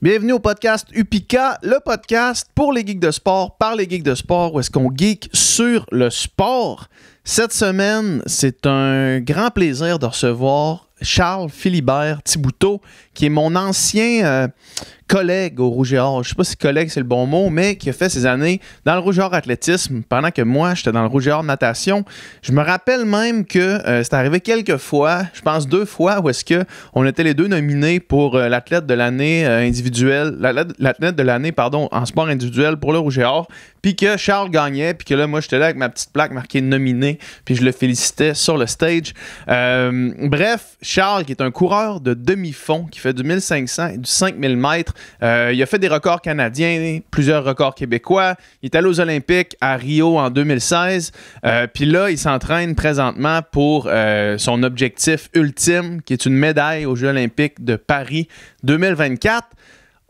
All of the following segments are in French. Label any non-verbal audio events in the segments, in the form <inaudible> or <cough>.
Bienvenue au podcast Upika, le podcast pour les geeks de sport, par les geeks de sport, où est-ce qu'on geek sur le sport. Cette semaine, c'est un grand plaisir de recevoir Charles Philibert Thibouteau, qui est mon ancien euh, collègue au Rouge et Or. Je ne sais pas si collègue c'est le bon mot, mais qui a fait ses années dans le Rouge et Or athlétisme, pendant que moi, j'étais dans le Rouge et Or natation. Je me rappelle même que euh, c'est arrivé quelques fois, je pense deux fois, où est-ce qu'on était les deux nominés pour euh, l'athlète de l'année individuelle, l'athlète de l'année, pardon, en sport individuel pour le Rouge et Or puis que Charles gagnait, puis que là, moi, j'étais là avec ma petite plaque marquée nominé, puis je le félicitais sur le stage. Euh, bref, Charles, qui est un coureur de demi-fond, qui fait du 1500 et du 5000 mètres, euh, il a fait des records canadiens, plusieurs records québécois. Il est allé aux Olympiques à Rio en 2016, euh, puis là, il s'entraîne présentement pour son objectif ultime, qui est une médaille aux Jeux olympiques de Paris 2024.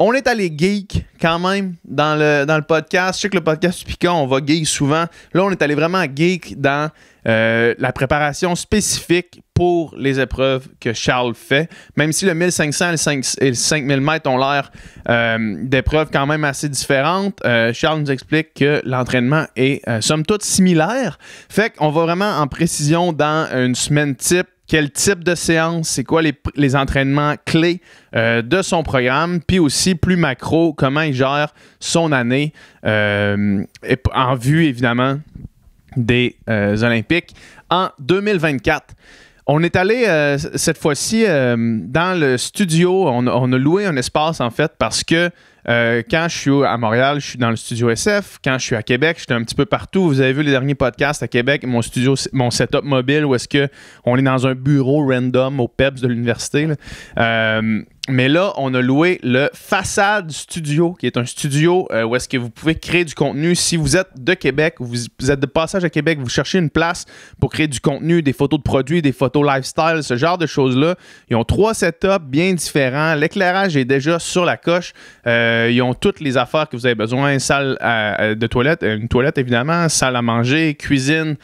On est allé geek quand même dans le, podcast. Je sais que le podcast Pika, on va geek souvent. Là, on est allé vraiment geek dans euh, la préparation spécifique pour les épreuves que Charles fait. Même si le 1500 et le 5000 mètres ont l'air euh, d'épreuves quand même assez différentes, euh, Charles nous explique que l'entraînement est somme toute similaire. Fait qu'on va vraiment en précision dans une semaine type quel type de séance, c'est quoi les, entraînements clés euh, de son programme, puis aussi plus macro, comment il gère son année euh, en vue évidemment des euh, Olympiques en 2024. On est allé cette fois-ci dans le studio. on, a loué un espace en fait parce que euh, quand je suis à Montréal, je suis dans le studio SF. Quand je suis à Québec, je suis un petit peu partout. Vous avez vu les derniers podcasts à Québec, mon studio, mon setup mobile, où est-ce que on est dans un bureau random au PEPS de l'université. Euh, mais là, on a loué le Façade Studio, qui est un studio euh, où est-ce que vous pouvez créer du contenu. Si vous êtes de Québec, vous, êtes de passage à Québec, vous cherchez une place pour créer du contenu, des photos de produits, des photos lifestyle, ce genre de choses-là. Ils ont trois setups bien différents. L'éclairage est déjà sur la coche. Euh, ils ont toutes les affaires que vous avez besoin. salle euh, de toilette, une toilette évidemment, salle à manger, cuisine,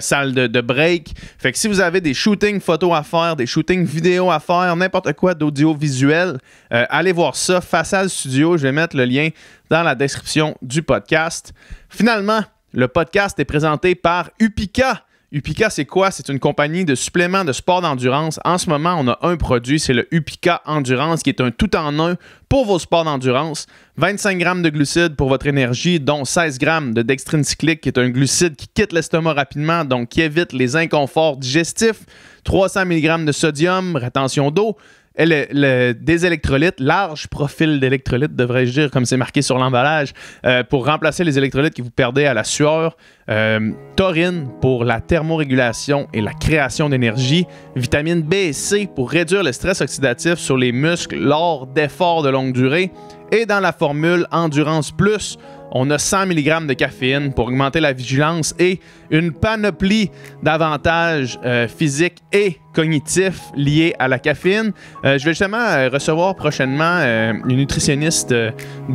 salle de, break. Fait que si vous avez des shootings photos à faire, des shootings vidéo à faire, n'importe quoi d'audiovisuel, euh, allez voir ça, à Studio. Je vais mettre le lien dans la description du podcast. Finalement, le podcast est présenté par Upica. Upica, c'est quoi? C'est une compagnie de suppléments de sport d'endurance. En ce moment, on a un produit, c'est le Upica Endurance, qui est un tout-en-un pour vos sports d'endurance. 25 grammes de glucides pour votre énergie, dont 16 grammes de dextrine cyclique, qui est un glucide qui quitte l'estomac rapidement, donc qui évite les inconforts digestifs. 300 mg de sodium, rétention d'eau des électrolytes, large profil d'électrolytes, devrais-je dire, comme c'est marqué sur l'emballage, euh, pour remplacer les électrolytes que vous perdez à la sueur. Euh, taurine pour la thermorégulation et la création d'énergie. Vitamine B et C pour réduire le stress oxydatif sur les muscles lors d'efforts de longue durée. Et dans la formule Endurance Plus, on a 100 mg de caféine pour augmenter la vigilance et une panoplie d'avantages euh, physiques et cognitifs liés à la caféine. Euh, je vais justement euh, recevoir prochainement une nutritionniste du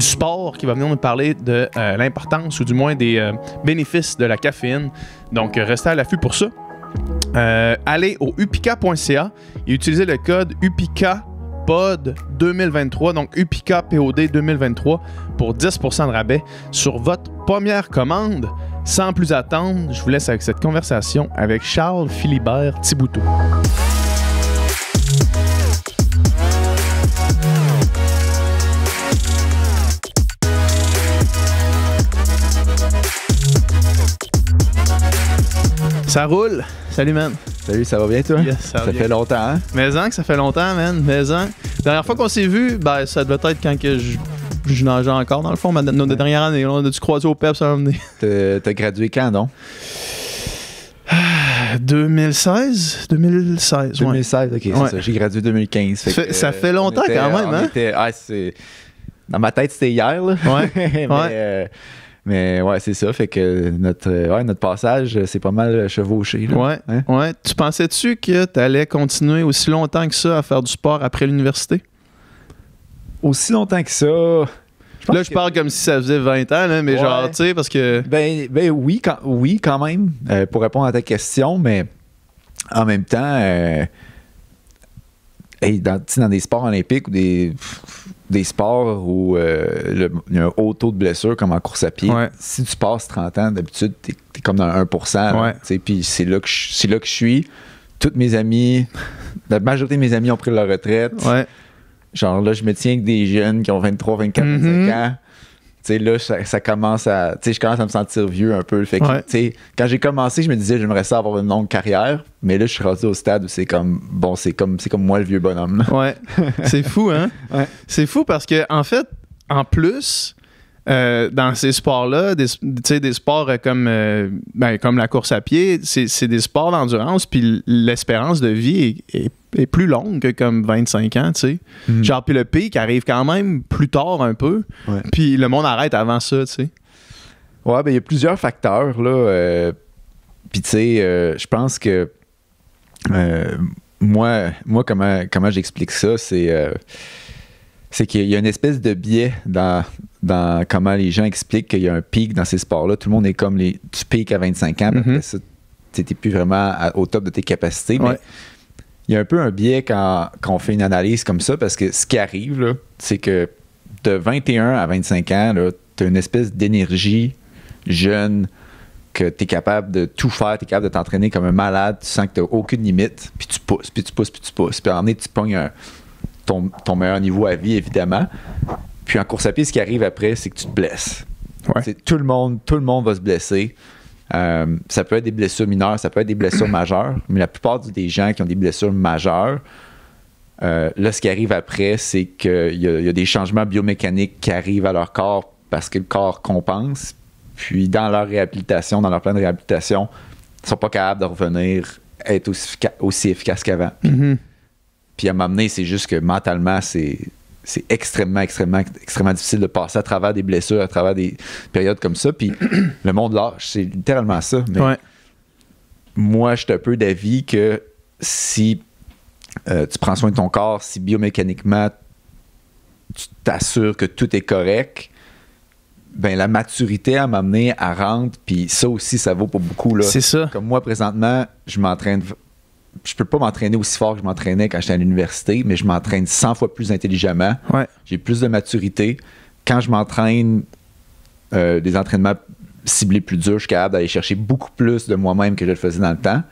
sport qui va venir nous parler de l'importance ou du moins des bénéfices de la caféine. Donc, restez à l'affût pour ça. allez au upica.ca et utilisez le code UPICA POD 2023, donc UPK POD 2023, pour 10% de rabais sur votre première commande. Sans plus attendre, je vous laisse avec cette conversation avec Charles Philibert Thiboutou. Ça roule. Salut, man. Salut, ça va bien toi? ça, fait longtemps, hein? Maison que ça fait longtemps, man. Maison. Dernière fois qu'on s'est vu, ben ça devait être quand que je. nageais encore, dans le fond, ma, notre dernière année. On a dû croiser au PEP, e ça m'a T'as gradué quand, non? 2016 2016 2016 ok ça j'ai gradué 2015 ça, fait longtemps quand même hein ah, c'est dans ma tête c'était hier là. ouais, <laughs> mais, ouais. Euh, mais ouais, c'est ça. Fait que notre, euh, notre passage, euh, c'est pas mal chevauché. Ouais, hein? ouais. Tu pensais-tu que tu allais continuer aussi longtemps que ça à faire du sport après l'université? Aussi longtemps que ça. là, je parle comme si ça faisait 20 ans, mais genre, tu sais, parce que. Ben, ben oui, quand, oui, quand même, euh, pour répondre à ta question, mais en même temps, euh, dans, dans des sports olympiques ou des des sports où euh, il y a un haut taux de blessure comme en course à pied, si tu passes 30 ans, d'habitude, t'es es comme dans 1%. Puis c'est là que je suis. Toutes mes amis, la majorité de mes amis ont pris leur retraite. Genre là, je me tiens avec des jeunes qui ont 23, 24, 25 ans. Tu sais, là, ça, commence à. Tu sais, je commence à me sentir vieux un peu. Fait que, tu sais, quand j'ai commencé, je me disais, j'aimerais ça avoir une longue carrière. Mais là, je suis rendu au stade où c'est comme, bon, c'est comme, c'est comme moi le vieux bonhomme. Ouais. <laughs> c'est fou, hein? C'est fou parce que, en fait, en plus, euh, dans ces sports-là, des, sports euh, comme, euh, ben, comme la course à pied, c'est des sports d'endurance, puis l'espérance de vie est, plus longue que comme 25 ans, tu sais. Mm. Genre, puis le pic arrive quand même plus tard un peu, puis le monde arrête avant ça, tu sais. Ouais, ben il y a plusieurs facteurs, là. puis tu sais, je pense que moi, moi comment, comment j'explique ça, c'est c'est qu'il y a une espèce de biais dans, dans comment les gens expliquent qu'il y a un pic dans ces sports-là. Tout le monde est comme les, tu piques à 25 ans, parce mhm. tu plus vraiment au top de tes capacités. Mais il y a un peu un biais quand, on fait une analyse comme ça, parce que ce qui arrive, c'est que de 21 à 25 ans, tu as une espèce d'énergie jeune que tu es capable de tout faire, tu es capable de t'entraîner comme un malade, tu sens que tu n'as aucune limite, puis tu pousses, puis tu pousses, puis tu pousses, puis à un tu pognes un, ton, ton, meilleur niveau à vie, évidemment. Puis en course à pied, ce qui arrive après, c'est que tu te blesses. Ouais. Tout, le monde, tout le monde va se blesser. Euh, ça peut être des blessures mineures, ça peut être des blessures <clears throat> majeures, mais la plupart des gens qui ont des blessures majeures, euh, là, ce qui arrive après, c'est qu'il y, y, a des changements biomécaniques qui arrivent à leur corps parce que le corps compense. Puis dans leur réhabilitation, dans leur plan de réhabilitation, ils ne sont pas capables de revenir être aussi, efficaces qu'avant. Mm-hmm. Puis à m'amener, c'est juste que mentalement, c'est c'est extrêmement, extrêmement, extrêmement difficile de passer à travers des blessures, à travers des périodes comme ça. Puis <clears throat> le monde là c'est littéralement ça. Mais Moi, je suis un peu d'avis que si euh, tu prends soin de ton corps, si biomécaniquement tu t'assures que tout est correct, ben la maturité à m'amener à rendre, puis ça aussi, ça vaut pour beaucoup. Là. C'est ça. Comme moi, présentement, je m'entraîne je peux pas m'entraîner aussi fort que je m'entraînais quand j'étais à l'université, mais je m'entraîne 100 fois plus intelligemment. J'ai plus de maturité. Quand je m'entraîne euh, des entraînements ciblés plus durs, je suis capable d'aller chercher beaucoup plus de moi-même que je le faisais dans le temps.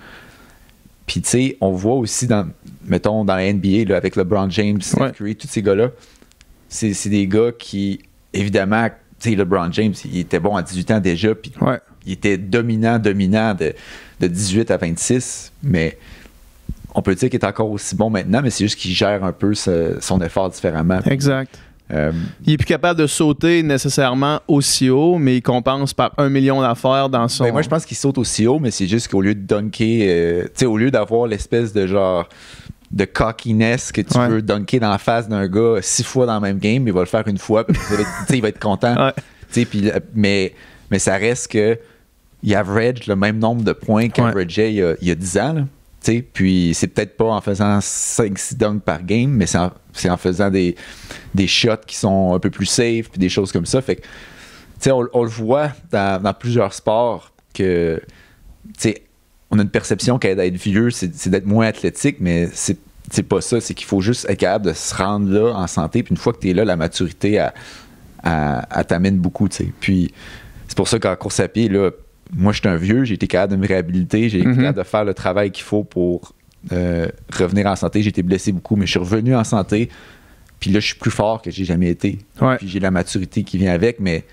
Puis, tu sais, on voit aussi dans, mettons, dans la NBA, avec LeBron James, Steph Curry, tous ces gars-là, c'est, des gars qui, évidemment, tu sais, LeBron James, il était bon à 18 ans déjà, puis il était dominant, dominant de, de 18 à 26, mais on peut dire qu'il est encore aussi bon maintenant, mais c'est juste qu'il gère un peu son effort différemment. Exact. Euh, il est plus capable de sauter nécessairement aussi haut, mais il compense par un million d'affaires dans son. Ben, moi, je pense qu'il saute aussi haut, mais c'est juste qu'au lieu de dunker, euh, tu au lieu d'avoir l'espèce de genre de cockiness que tu peux veux dunker dans la face d'un gars six fois dans le même game, il va le faire une fois, puis il va être content. mais, mais ça reste que il average le même nombre de points qu'un ouais. il, y a dix ans puis c'est peut-être pas en faisant 5-6 dunks par game, mais c'est en, faisant des, des, shots qui sont un peu plus safe, puis des choses comme ça. Fait que, on, le voit dans, plusieurs sports que, on a une perception qu'être vieux, c'est d'être moins athlétique, mais c'est pas ça. C'est qu'il faut juste être capable de se rendre là en santé. Puis une fois que tu es là, la maturité, t'amène beaucoup, t'sais. Puis c'est pour ça qu'en course à pied, là, moi, je suis un vieux, j'ai été capable de me réhabiliter, j'ai été mhm. capable de faire le travail qu'il faut pour euh, revenir en santé. J'ai été blessé beaucoup, mais je suis revenu en santé. Puis là, je suis plus fort que j'ai jamais été. Puis j'ai la maturité qui vient avec, mais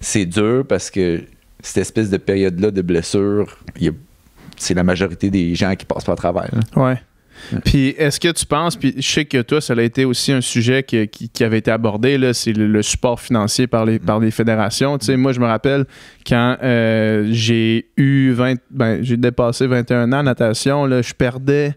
c'est dur parce que cette espèce de période-là de blessure, c'est la majorité des gens qui passent pas à travers. Hein. Ouais. Puis est-ce que tu penses, puis je sais que toi, ça a été aussi un sujet qui, avait été abordé, là, c'est le, support financier par les, par les fédérations. Tu moi, je me rappelle quand euh, j'ai eu 20, ben, j'ai dépassé 21 ans en natation, là, je perdais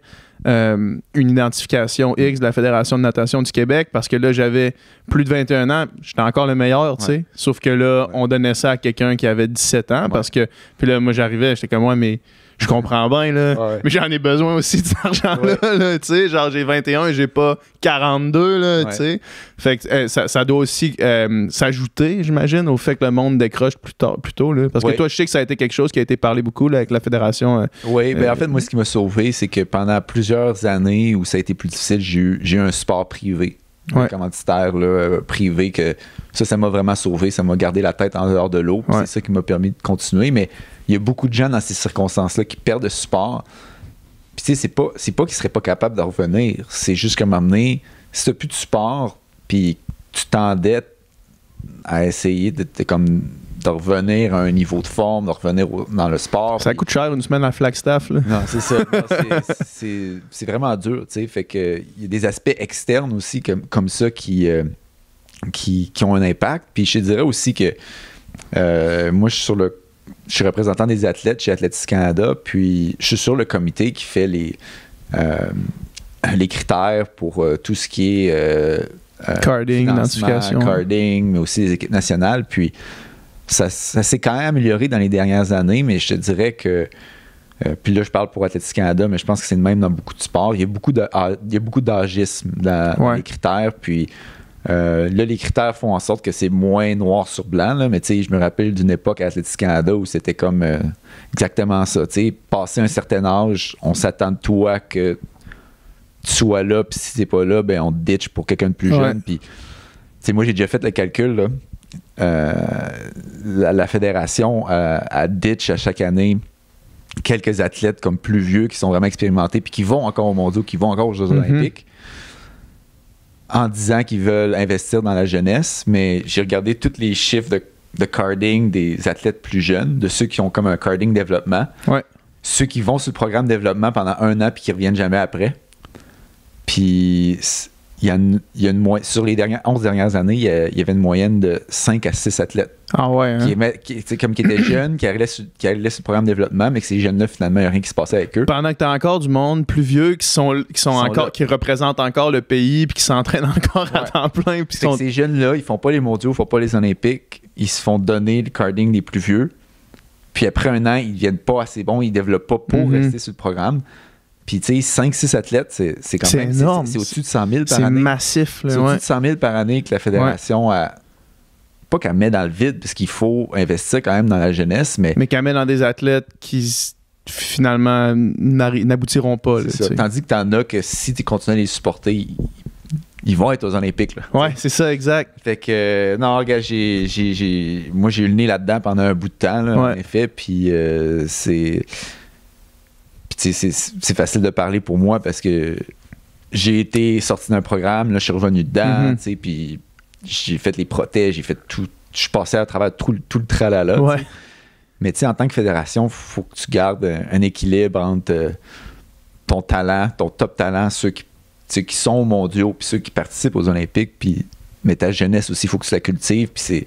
euh, une identification X de la Fédération de natation du Québec parce que là, j'avais plus de 21 ans, j'étais encore le meilleur, tu sais. Sauf que là, on donnait ça à quelqu'un qui avait 17 ans parce que, puis là, moi, j'arrivais, j'étais comme, moi, mais je comprends bien, là. Mais j'en ai besoin aussi de cet argent-là, tu sais. Genre, j'ai 21 et j'ai pas 42, là, tu sais. Fait que euh, ça, doit aussi euh, s'ajouter, j'imagine, au fait que le monde décroche plus, plus tôt, là. Parce que toi, je sais que ça a été quelque chose qui a été parlé beaucoup, avec la fédération. Euh, oui, ben en fait, moi, ce qui m'a sauvé, c'est que pendant plusieurs années où ça a été plus difficile, j'ai eu, un sport privé. Ouais. un commanditaire privé que ça ça m'a vraiment sauvé ça m'a gardé la tête en dehors de l'eau c'est ça qui m'a permis de continuer mais il y a beaucoup de gens dans ces circonstances-là qui perdent de support. Puis tu sais, c'est pas, c'est pas qu'ils seraient pas capables d'en revenir. C'est juste comme amener, si t'as plus de support, puis tu t'endettes à essayer de, comme de revenir à un niveau de forme, de revenir dans le sport. Ça coûte cher une semaine à Flagstaff. Non, c'est ça. <laughs> c'est vraiment dur. sais Fait que il y a des aspects externes aussi comme, comme ça qui, euh, qui, ont un impact. Puis je te dirais aussi que euh, moi, je suis sur le je suis représentant des athlètes chez Athletics Canada, puis je suis sur le comité qui fait les, euh, les critères pour euh, tout ce qui est. Euh, carding, identification. Carding, mais aussi les équipes nationales. Puis ça, s'est quand même amélioré dans les dernières années, mais je te dirais que. puis là, je parle pour Athletics Canada, mais je pense que c'est le même dans beaucoup de sports. Il y a beaucoup d'agisme beaucoup ouais. dans, les critères. Puis euh, là, les critères font en sorte que c'est moins noir sur blanc, là, mais je me rappelle d'une époque à Athletic Canada où c'était comme euh, exactement ça. Passer un certain âge, on s'attend de toi que tu sois là, puis si t'es pas là, ben on te ditch pour quelqu'un de plus jeune. Puis, moi, j'ai déjà fait le calcul. Euh, la, fédération a ditch à chaque année quelques athlètes comme plus vieux qui sont vraiment expérimentés puis qui vont encore au mondiaux, qui vont encore aux Jeux mm-hmm. olympiques en disant qu'ils veulent investir dans la jeunesse, mais j'ai regardé tous les chiffres de, carding des athlètes plus jeunes, de ceux qui ont comme un carding développement. Ceux qui vont sur le programme développement pendant un an puis qui reviennent jamais après. Puis il y a sur les dernières, 11 dernières années, il y, avait une moyenne de 5 à 6 athlètes. Ah ouais. Hein. comme qui étaient jeunes, qui arrivaient, sur, le programme de développement, mais que ces jeunes-là, finalement, il n'y a rien qui se passait avec eux. Pendant que tu as encore du monde plus vieux qui sont, qui sont, encore, qui représentent encore le pays, puis qui s'entraînent <laughs> encore à temps plein. Puis Ces jeunes-là, ils font pas les mondiaux, ils font pas les olympiques, ils se font donner le carding des plus vieux. Puis après un an, ils ne viennent pas assez bons, ils ne développent pas pour mm-hmm. rester sur le programme. Puis, tu sais, 5-6 athlètes, c'est quand même. énorme. C'est au-dessus de 100 000 par année. C'est massif. C'est au-dessus de 100 000 par année que la fédération a. Pas qu'elle met dans le vide, parce qu'il faut investir quand même dans la jeunesse, mais. Mais qu'elle met dans des athlètes qui finalement n'aboutiront pas. Tandis que t'en as que si tu continues à les supporter, ils, vont être aux Olympiques. Là. Ouais, c'est ça, exact. Fait que, euh, non, regarde, j'ai, moi, j'ai eu le nez là-dedans pendant un bout de temps, en effet, puis euh, c'est c'est facile de parler pour moi parce que j'ai été sorti d'un programme, là, je suis revenu dedans, mm-hmm. puis j'ai fait les protèges, j'ai fait tout. Je suis passé à travers tout, le tralala. Mais tu sais, en tant que fédération, il faut que tu gardes un, équilibre entre euh, ton talent, ton top talent, ceux qui, qui sont mondiaux, puis ceux qui participent aux Olympiques, puis mais ta jeunesse aussi, il faut que tu la cultives. Puis c'est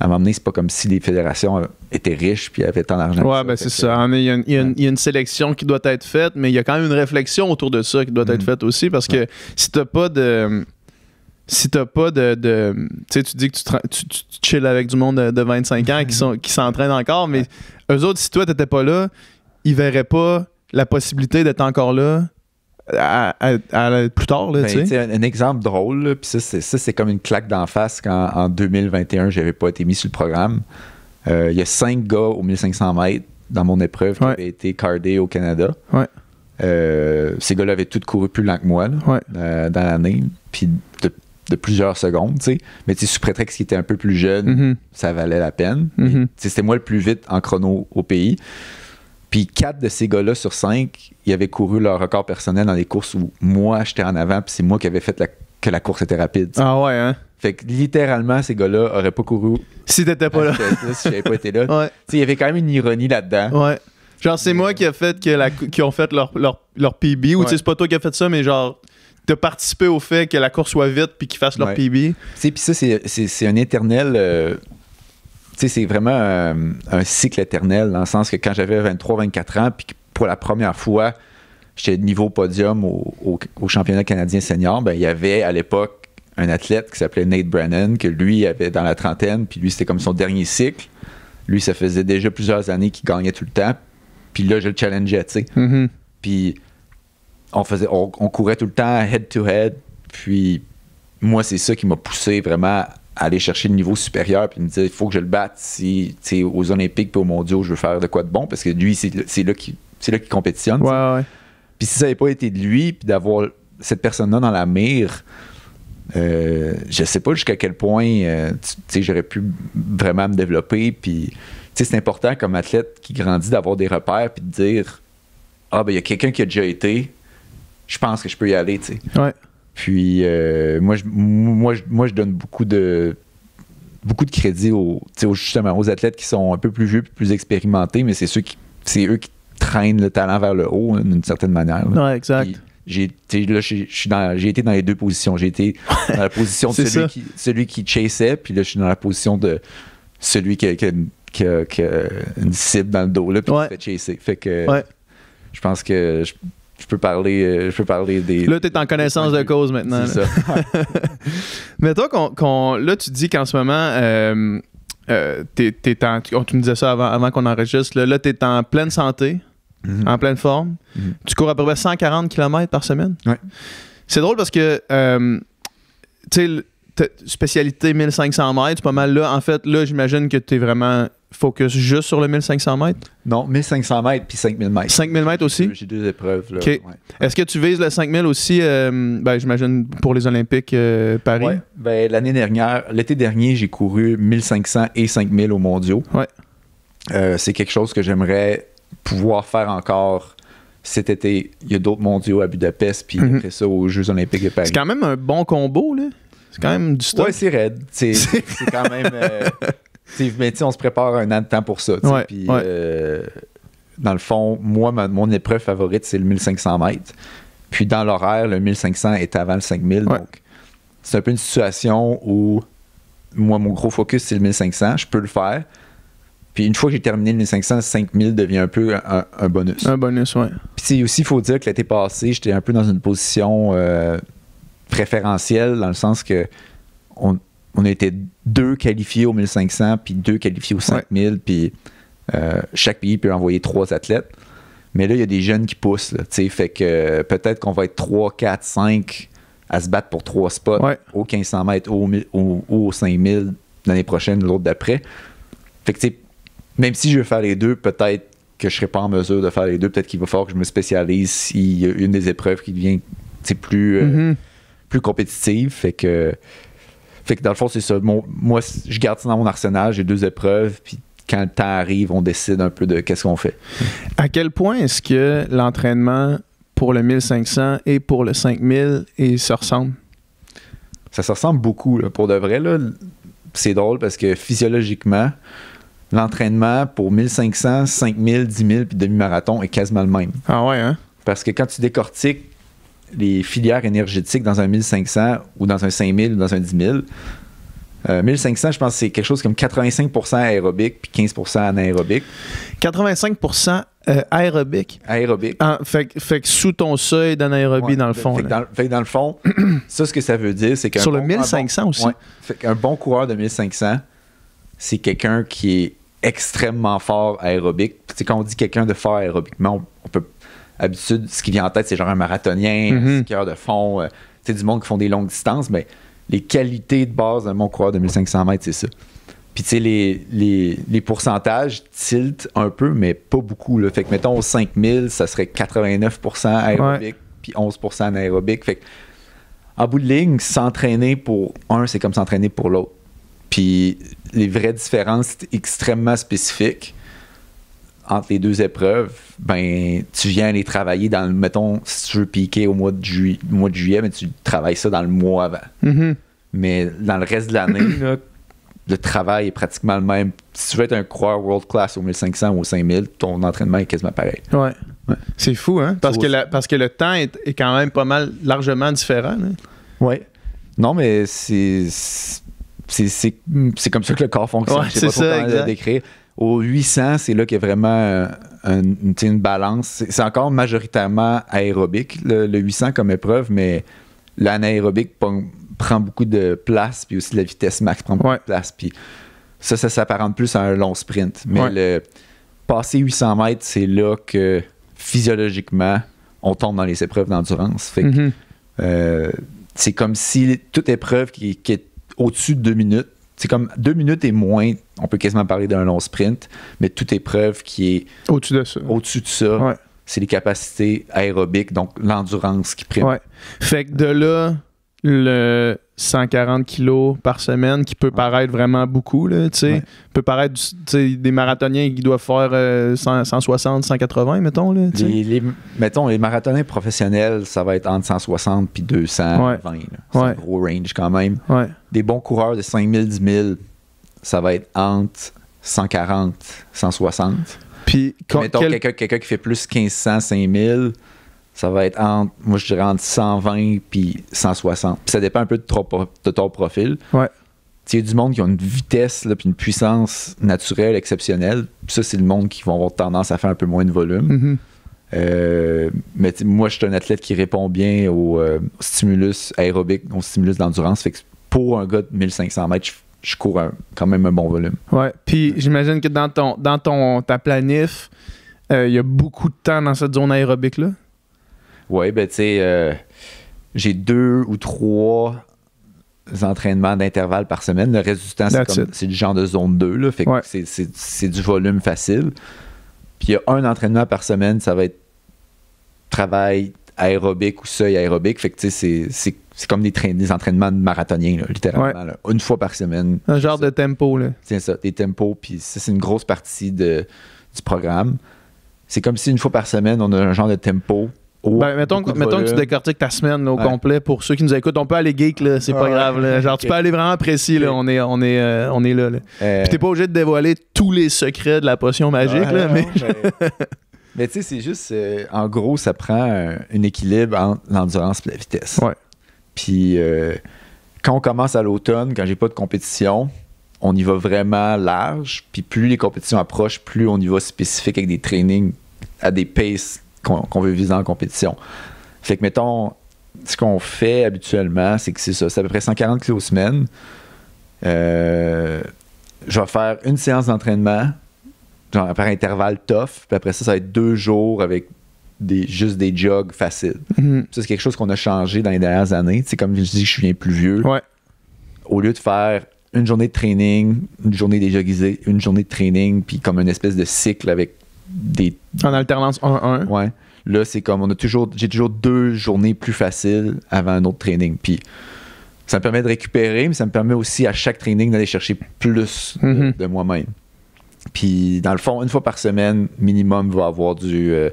à un moment donné, c'est pas comme si les fédérations euh, étaient riches puis avaient tant d'argent. Ouais, c'est ça. Il y, a une, sélection qui doit être faite, mais il y a quand même une réflexion autour de ça qui doit être mm-hmm. faite aussi parce que si t'as pas de si t'as pas de, de tu tu dis que tu, chilles avec du monde de, 25 ans qui sont qui s'entraînent encore mais eux autres si toi t'étais pas là ils verraient pas la possibilité d'être encore là plus tard. Ben, un, exemple drôle, puis ça, c'est comme une claque d'en face quand en 2021, j'avais pas été mis sur le programme. Euh, il y a cinq gars au 1500 mètres dans mon épreuve qui avaient été cardés au Canada. Euh, ces gars-là avaient tous couru plus lent que moi euh, dans l'année, puis de, plusieurs secondes. T'sais. Mais sous prétexte qu'ils étaient un peu plus jeunes mm-hmm. ça valait la peine. Mm-hmm. C'était moi le plus vite en chrono au pays. Puis quatre de ces gars-là sur cinq, ils avaient couru leur record personnel dans les courses où moi, j'étais en avant, puis c'est moi qui avais fait que la course était rapide. Ah ouais, hein? Fait que littéralement, ces gars-là auraient pas couru. Si t'étais pas là. <laughs> Si j'avais pas été là. ouais. il y avait quand même une ironie là-dedans. Ouais. Genre, c'est moi qui ai fait que la, qui ont fait leur, leur, leur PB, ou sais, c'est pas toi qui as fait ça, mais genre, de participer au fait que la course soit vite puis qu'ils fassent leur ouais. PB. Puis ça, c'est un éternel. Euh, c'est vraiment euh, un, cycle éternel, dans le sens que quand j'avais 23-24 ans, puis pour la première fois, j'étais niveau podium au, championnat canadien senior, ben, il y avait à l'époque un athlète qui s'appelait Nate Brennan, que lui avait dans la trentaine, puis lui, c'était comme son dernier cycle. Lui, ça faisait déjà plusieurs années qu'il gagnait tout le temps. Puis là, je le challengeais, tu sais. Mm-hmm. Puis on, faisait, on, courait tout le temps head-to-head. puis moi, c'est ça qui m'a poussé vraiment aller chercher le niveau supérieur puis me dire il faut que je le batte si aux Olympiques et aux Mondiaux je veux faire de quoi de bon parce que lui c'est là qui qui compétitionne. Puis si ça n'avait pas été de lui puis d'avoir cette personne-là dans la mire, je euh, je sais pas jusqu'à quel point euh, j'aurais pu vraiment me développer puis c'est important comme athlète qui grandit d'avoir des repères puis de dire ah ben il y a quelqu'un qui a déjà été, je pense que je peux y aller, tu sais. Puis euh, moi, je, moi, moi, je donne beaucoup de beaucoup de crédit aux, justement aux athlètes qui sont un peu plus vieux, plus expérimentés, mais c'est ceux qui c'est eux qui traînent le talent vers le haut hein, d'une certaine manière. Là. exact. j'ai été dans les deux positions. J'ai été dans la position <laughs> de celui qui, celui chassait, puis là, je suis dans la position de celui qui a, une cible dans le dos, là, puis qui fait chasser. Fait que je pense que je peux parler, euh, je peux parler des. Là, tu es en connaissance de cause maintenant. C'est ça. <laughs> Mais toi, là, tu dis qu'en ce moment, euh, euh oh, tu me disais ça avant, qu'on enregistre, là, tu es en pleine santé, mhm. en pleine forme. Mhm. Tu cours à peu près 140 km par semaine. Ouais. C'est drôle parce que, euh, tu sais, spécialité 1500 mètres, c'est pas mal là. En fait, là, j'imagine que tu es vraiment focus juste sur le 1500 mètres? Non, 1500 mètres puis 5000 mètres. 5000 mètres aussi? J'ai deux épreuves. Est-ce que tu vises le 5000 aussi, euh, ben, j'imagine, pour les Olympiques euh, Paris? Ben, l'année dernière, l'été dernier, j'ai couru 1500 et 5000 aux mondiaux. Ouais. Euh, c'est quelque chose que j'aimerais pouvoir faire encore cet été. Il y a d'autres mondiaux à Budapest, puis mhm. après ça aux Jeux Olympiques de Paris. C'est quand même un bon combo, là. C'est quand même du style. Ouais, c'est raide. C'est <laughs> quand même. T'sais, mais on se prépare un an de temps pour ça. Euh, dans le fond, moi, mon épreuve favorite, c'est le 1500 mètres. Puis dans l'horaire, le 1500 est avant le 5000. Donc, c'est un peu une situation où, moi, mon gros focus, c'est le 1500. Je peux le faire. Puis une fois que j'ai terminé le 1500, 5000 devient un peu un, bonus. Un bonus, oui. Puis aussi, il faut dire que l'été passé, j'étais un peu dans une position euh, préférentielle, dans le sens que on, on a été deux qualifiés au 1500, puis deux qualifiés au 5000, puis euh, chaque pays peut envoyer trois athlètes. Mais là, il y a des jeunes qui poussent, fait que euh, peut-être qu'on va être trois quatre cinq à se battre pour trois spots au 1500 mètres, au, au, 5000 l'année prochaine, l'autre d'après. Fait que, même si je veux faire les deux, peut-être que je serai pas en mesure de faire les deux. Peut-être qu'il va falloir que je me spécialise s'il y a une des épreuves qui devient plus, euh, mm-hmm. plus compétitive. Fait que fait que dans le fond, c'est ça. moi, je garde ça dans mon arsenal, j'ai deux épreuves, puis quand le temps arrive, on décide un peu de qu'est-ce qu'on fait. À quel point est-ce que l'entraînement pour le 1500 et pour le 5000 et se ressemble? Ça se ressemble beaucoup. Pour de vrai, c'est drôle parce que physiologiquement, l'entraînement pour 1500, 5000, 10 000 puis demi-marathon est quasiment le même. Ah ouais, hein? Parce que quand tu décortiques les filières énergétiques dans un 1500 ou dans un 5000 ou dans un 10000. 1500, euh, je pense que c'est quelque chose comme 85% aérobique puis 15% anaérobique. 85% aérobique. Aérobique. Ah, fait, que sous ton seuil d'anaérobie, dans le fond. Fait, dans, dans, le fond, <clears throat> ça, ce que ça veut dire, c'est que... Sur le 1500 aussi. fait qu'un bon coureur de 1500, c'est quelqu'un qui est extrêmement fort aérobique. C'est quand on dit quelqu'un de fort aérobiquement, on, on peut Habitude, ce qui vient en tête, c'est genre un marathonien, un mhm. skieur de fond, euh, sais du monde qui font des longues distances, mais les qualités de base d'un mont coureur de 1500 mètres, c'est ça. Puis, tu sais, les, pourcentages tiltent un peu, mais pas beaucoup. Fait que, mettons, 5000, ça serait 89% aérobique, puis 11% anaérobique. Fait que, en bout de ligne, s'entraîner pour un, c'est comme s'entraîner pour l'autre. Puis, les vraies différences, c'est extrêmement spécifique entre les deux épreuves, ben tu viens aller travailler dans le, mettons, si tu veux piquer au mois de, mois de juillet, mais tu travailles ça dans le mois avant. Mm-hmm. Mais dans le reste de l'année, <clears throat> le travail est pratiquement le même. Si tu veux être un croire world class au 1500 ou au 5000, ton entraînement est quasiment pareil. Ouais. C'est fou, hein? Parce que, parce que le temps est, quand même pas mal, largement différent. Hein? Ouais. Non, mais c'est c'est comme ça que le corps fonctionne. c'est pas ça, trop à décrire. Au 800, c'est là qu'il y a vraiment euh, une, balance. C'est encore majoritairement aérobique, le, 800 comme épreuve, mais l'anaérobique prend beaucoup de place, puis aussi la vitesse max prend beaucoup de place. ça, ça s'apparente plus à un long sprint. Mais le passer 800 mètres, c'est là que physiologiquement, on tombe dans les épreuves d'endurance. Fait mm-hmm. euh, c'est comme si toute épreuve qui, qui est au-dessus de deux minutes, c'est comme deux minutes et moins, on peut quasiment parler d'un long sprint, mais toute épreuve qui est au-dessus de ça, au-dessus de ça c'est les capacités aérobiques, donc l'endurance qui prime. Fait que de là, le, 140 kilos par semaine, qui peut paraître vraiment beaucoup, là, sais peut paraître des marathoniens qui doivent faire 160, euh, 180, mettons. Là, mettons, les marathoniens professionnels, ça va être entre 160 puis 220. C'est un gros range quand même. Des bons coureurs de 5000, 10 000, ça va être entre 140, 160. Puis, mettons, quelqu'un qui fait plus 1500, 5000 ça va être entre, moi je dirais entre 120 puis 160. ça dépend un peu de ton, de profil. Ouais. Tu a du monde qui a une vitesse là, une puissance naturelle exceptionnelle. ça, c'est le monde qui va avoir tendance à faire un peu moins de volume. Mm-hmm. Euh, mais moi, je suis un athlète qui répond bien au euh, stimulus aérobique, au stimulus d'endurance. Fait pour un gars de 1500 mètres, je, cours quand même un bon volume. Puis j'imagine que dans ton dans ton ta planif, euh, il y a beaucoup de temps dans cette zone aérobique là. Oui, ben tu sais, euh, j'ai deux ou trois entraînements d'intervalle par semaine. Le reste du c'est du genre de zone 2. Là, fait que c'est du volume facile. Puis il y a un entraînement par semaine, ça va être travail aérobique ou seuil aérobique. Fait que tu sais, c'est comme des, entraînements de marathoniens, littéralement. une fois par semaine. Un genre de tempo, là. C'est ça, des tempos. Puis ça, c'est une grosse partie du programme. C'est comme si une fois par semaine, on a un genre de tempo Oh, ben, mettons, que tu décortiques ta semaine au complet pour ceux qui nous écoutent. On peut aller geek, c'est pas grave. Là. Genre, tu peux aller vraiment précis, on, est, on, est, euh, on est là. Euh, t'es pas obligé de dévoiler tous les secrets de la potion magique. mais... <laughs> mais... tu sais, c'est juste, euh, en gros, ça prend un, équilibre entre l'endurance et la vitesse. Puis quand on commence à l'automne, quand j'ai pas de compétition, on y va vraiment large. Puis plus les compétitions approchent, plus on y va spécifique avec des trainings à des paces qu'on veut viser en compétition. Fait que, mettons, ce qu'on fait habituellement, c'est que c'est ça, c'est à peu près 140 kilos aux semaines. Euh, je vais faire une séance d'entraînement, genre par intervalle tough, puis après ça, ça va être deux jours avec des, juste des jogs faciles. Mm-hmm. c'est quelque chose qu'on a changé dans les dernières années. C'est comme je dis, je suis bien plus vieux. Ouais. Au lieu de faire une journée de training, une journée déjogisée, une journée de training, puis comme une espèce de cycle avec en alternance 1-1. Ouais. Là, c'est comme on a toujours. J'ai toujours deux journées plus faciles avant un autre training. Puis ça me permet de récupérer, mais ça me permet aussi à chaque training d'aller chercher plus mm-hmm. de, moi-même. Puis dans le fond, une fois par semaine, minimum va avoir du, euh,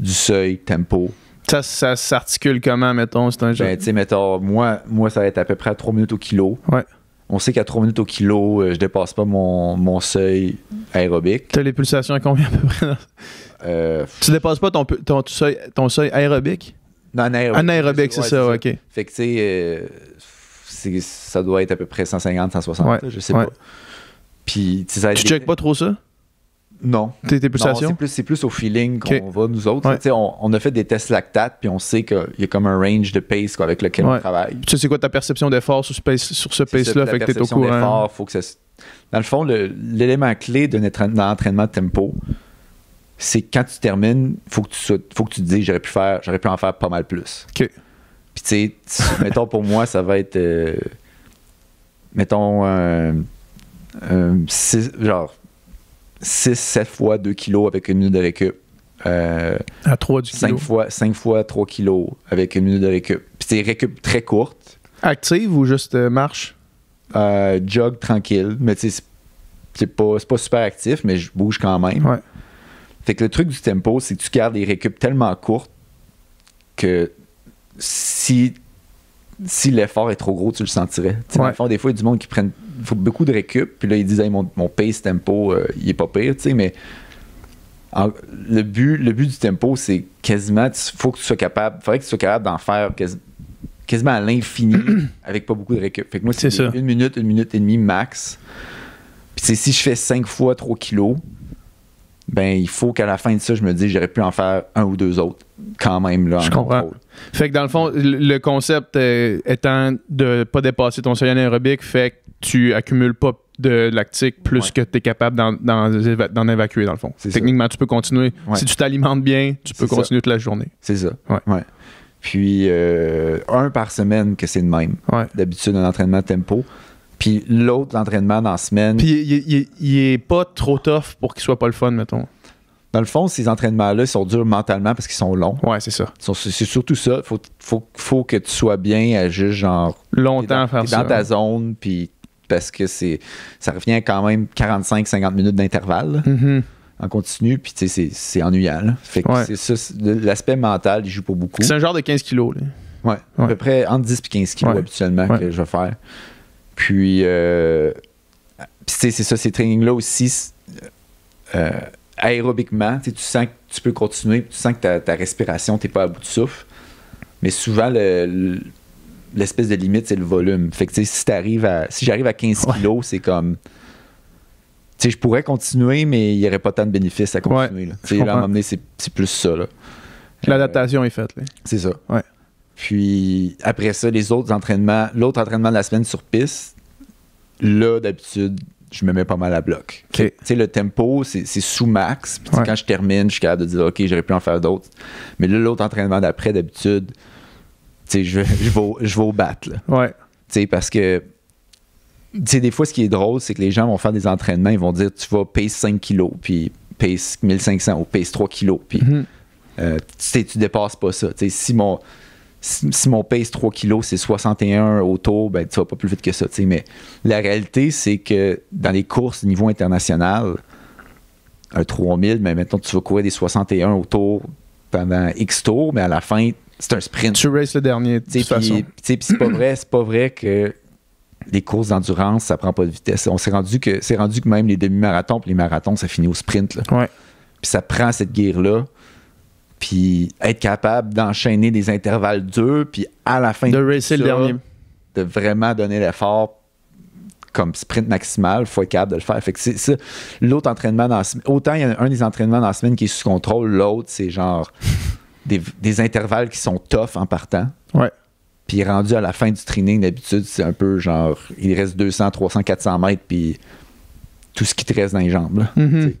du seuil, tempo. Ça, ça s'articule comment, mettons, c'est un ben, jeu? Ben, tu mettons, moi, moi, ça va être à peu près à 3 minutes au kilo. Ouais. On sait qu'à 3 minutes au kilo, euh, je dépasse pas mon, mon seuil aérobique. T'as les pulsations à combien à peu près? Euh, Tu dépasses pas ton, ton seuil, ton seuil aérobique? non, anaérobique. c'est ça, ok. Fait que, tu sais, euh, ça doit être à peu près 150, 160, Ouais, je sais pas. Puis, tu sais, checkes pas trop ça? Non. Tes, plus C'est plus, au feeling qu'on va, nous autres. On, a fait des tests lactates, puis on sait qu'il y a comme un range de pace avec lequel on travaille. Tu sais, c'est quoi ta perception d'effort sur ce pace-là? Pace fait que t'es au D'effort, faut que ça... Dans le fond, l'élément clé d'un entraînement de tempo, c'est quand tu termines, faut que tu, faut que tu te dises, j'aurais pu, faire, pu en faire pas mal plus. OK. Puis tu mettons pour moi, ça va être. Euh, mettons. genre 6-7 fois 2 kilos avec une minute de récup. Euh, à 3 du 5 Fois, 5 fois 3 kilos avec une minute de récup. Puis c'est récup très courte. Active ou juste euh, marche? Euh, jog tranquille, mais tu sais, c'est pas, pas, super actif, mais je bouge quand même. Ouais. Fait que le truc du tempo, c'est que tu gardes des récup tellement courtes que si si l'effort est trop gros, tu le sentirais. des fois, il y a du monde qui prennent faut beaucoup de récup, puis là, ils disent mon, pace tempo, euh, il est pas pire, mais le, but, le but du tempo, c'est quasiment, il faut que tu sois capable, faudrait que tu sois capable d'en faire quasiment à l'infini <clears throat> avec pas beaucoup de récup. Fait que moi, c'est une minute, une minute et demie max. Puis si je fais 5 fois 3 kilos, ben il faut qu'à la fin de ça, je me dise j'aurais pu en faire un ou deux autres quand même là. Je comprends. Contrôle. Fait que dans le fond, le concept euh, étant de ne pas dépasser ton seuil anaérobique, fait que tu accumules pas de lactique plus que tu es capable d'en évacuer dans le fond. Techniquement, tu peux continuer. Si tu t'alimentes bien, tu peux continuer toute la journée. C'est ça. Puis euh, un par semaine que c'est le même. D'habitude, un entraînement tempo. Puis l'autre, l'entraînement dans semaine. Puis il, n'est est pas trop tough pour qu'il soit pas le fun, mettons. Dans le fond, ces entraînements-là ils sont durs mentalement parce qu'ils sont longs. Ouais, c'est ça. C'est surtout ça. Faut, faut, que tu sois bien à juste genre. Longtemps dans, faire ça. Dans ta zone, puis parce que c'est ça revient quand même 45-50 minutes d'intervalle. Mm-hmm. en continu, puis tu sais, c'est ennuyant. Fait que ça, l'aspect mental, il joue pas beaucoup. C'est un genre de 15 kilos. Ouais, à peu près entre 10 et 15 kilos habituellement que je vais faire. Puis, euh, c'est ça, ces trainings-là aussi, euh, aérobiquement, tu sens que tu peux continuer, tu sens que ta, ta respiration, n'es pas à bout de souffle. Mais souvent, l'espèce de limite, c'est le volume. Fait que, si arrives à, si j'arrive à 15 kg, kilos, c'est comme. Tu je pourrais continuer, mais il n'y aurait pas tant de bénéfices à continuer. à un c'est plus ça. L'adaptation est faite. C'est ça. Ouais. Puis après ça, les autres entraînements, l'autre entraînement de la semaine sur piste, là, d'habitude, je me mets pas mal à bloc. Tu sais, le tempo, c'est sous max. quand je termine, je suis capable de dire, OK, j'aurais pu en faire d'autres. Mais là, l'autre entraînement d'après, d'habitude, tu je, vais, je au battre. Ouais. Tu sais, parce que, tu sais, des fois, ce qui est drôle, c'est que les gens vont faire des entraînements, ils vont dire, tu vas pace 5 kilos, puis pace 1500 ou pace 3 kilos, puis mm-hmm. euh, tu sais, tu dépasses pas ça. Tu si mon si, mon pèse 3 kg, c'est 61 autour, ben tu vas pas plus vite que ça. Mais la réalité, c'est que dans les courses au niveau international, un 3000, mais maintenant tu vas courir des 61 autour pendant X tours, mais à la fin, c'est un sprint. Tu races le dernier, c'est pas vrai, c'est pas vrai que les courses d'endurance, ça prend pas de vitesse. On s'est rendu que c'est rendu que même les demi-marathons, les marathons, ça finit au sprint. Puis ça prend cette guerre là puis être capable d'enchaîner des intervalles durs, puis à la fin de, De vraiment donner l'effort comme sprint maximal, il faut être capable de le faire. Fait que c'est L'autre entraînement dans autant il y a un des entraînements dans la semaine qui est sous contrôle, l'autre, c'est genre des, intervalles qui sont tough en partant. Ouais. Puis rendu à la fin du training, d'habitude, c'est un peu genre, il reste 200, 300, 400 mètres, puis tout ce qui te reste dans les jambes. Mm-hmm.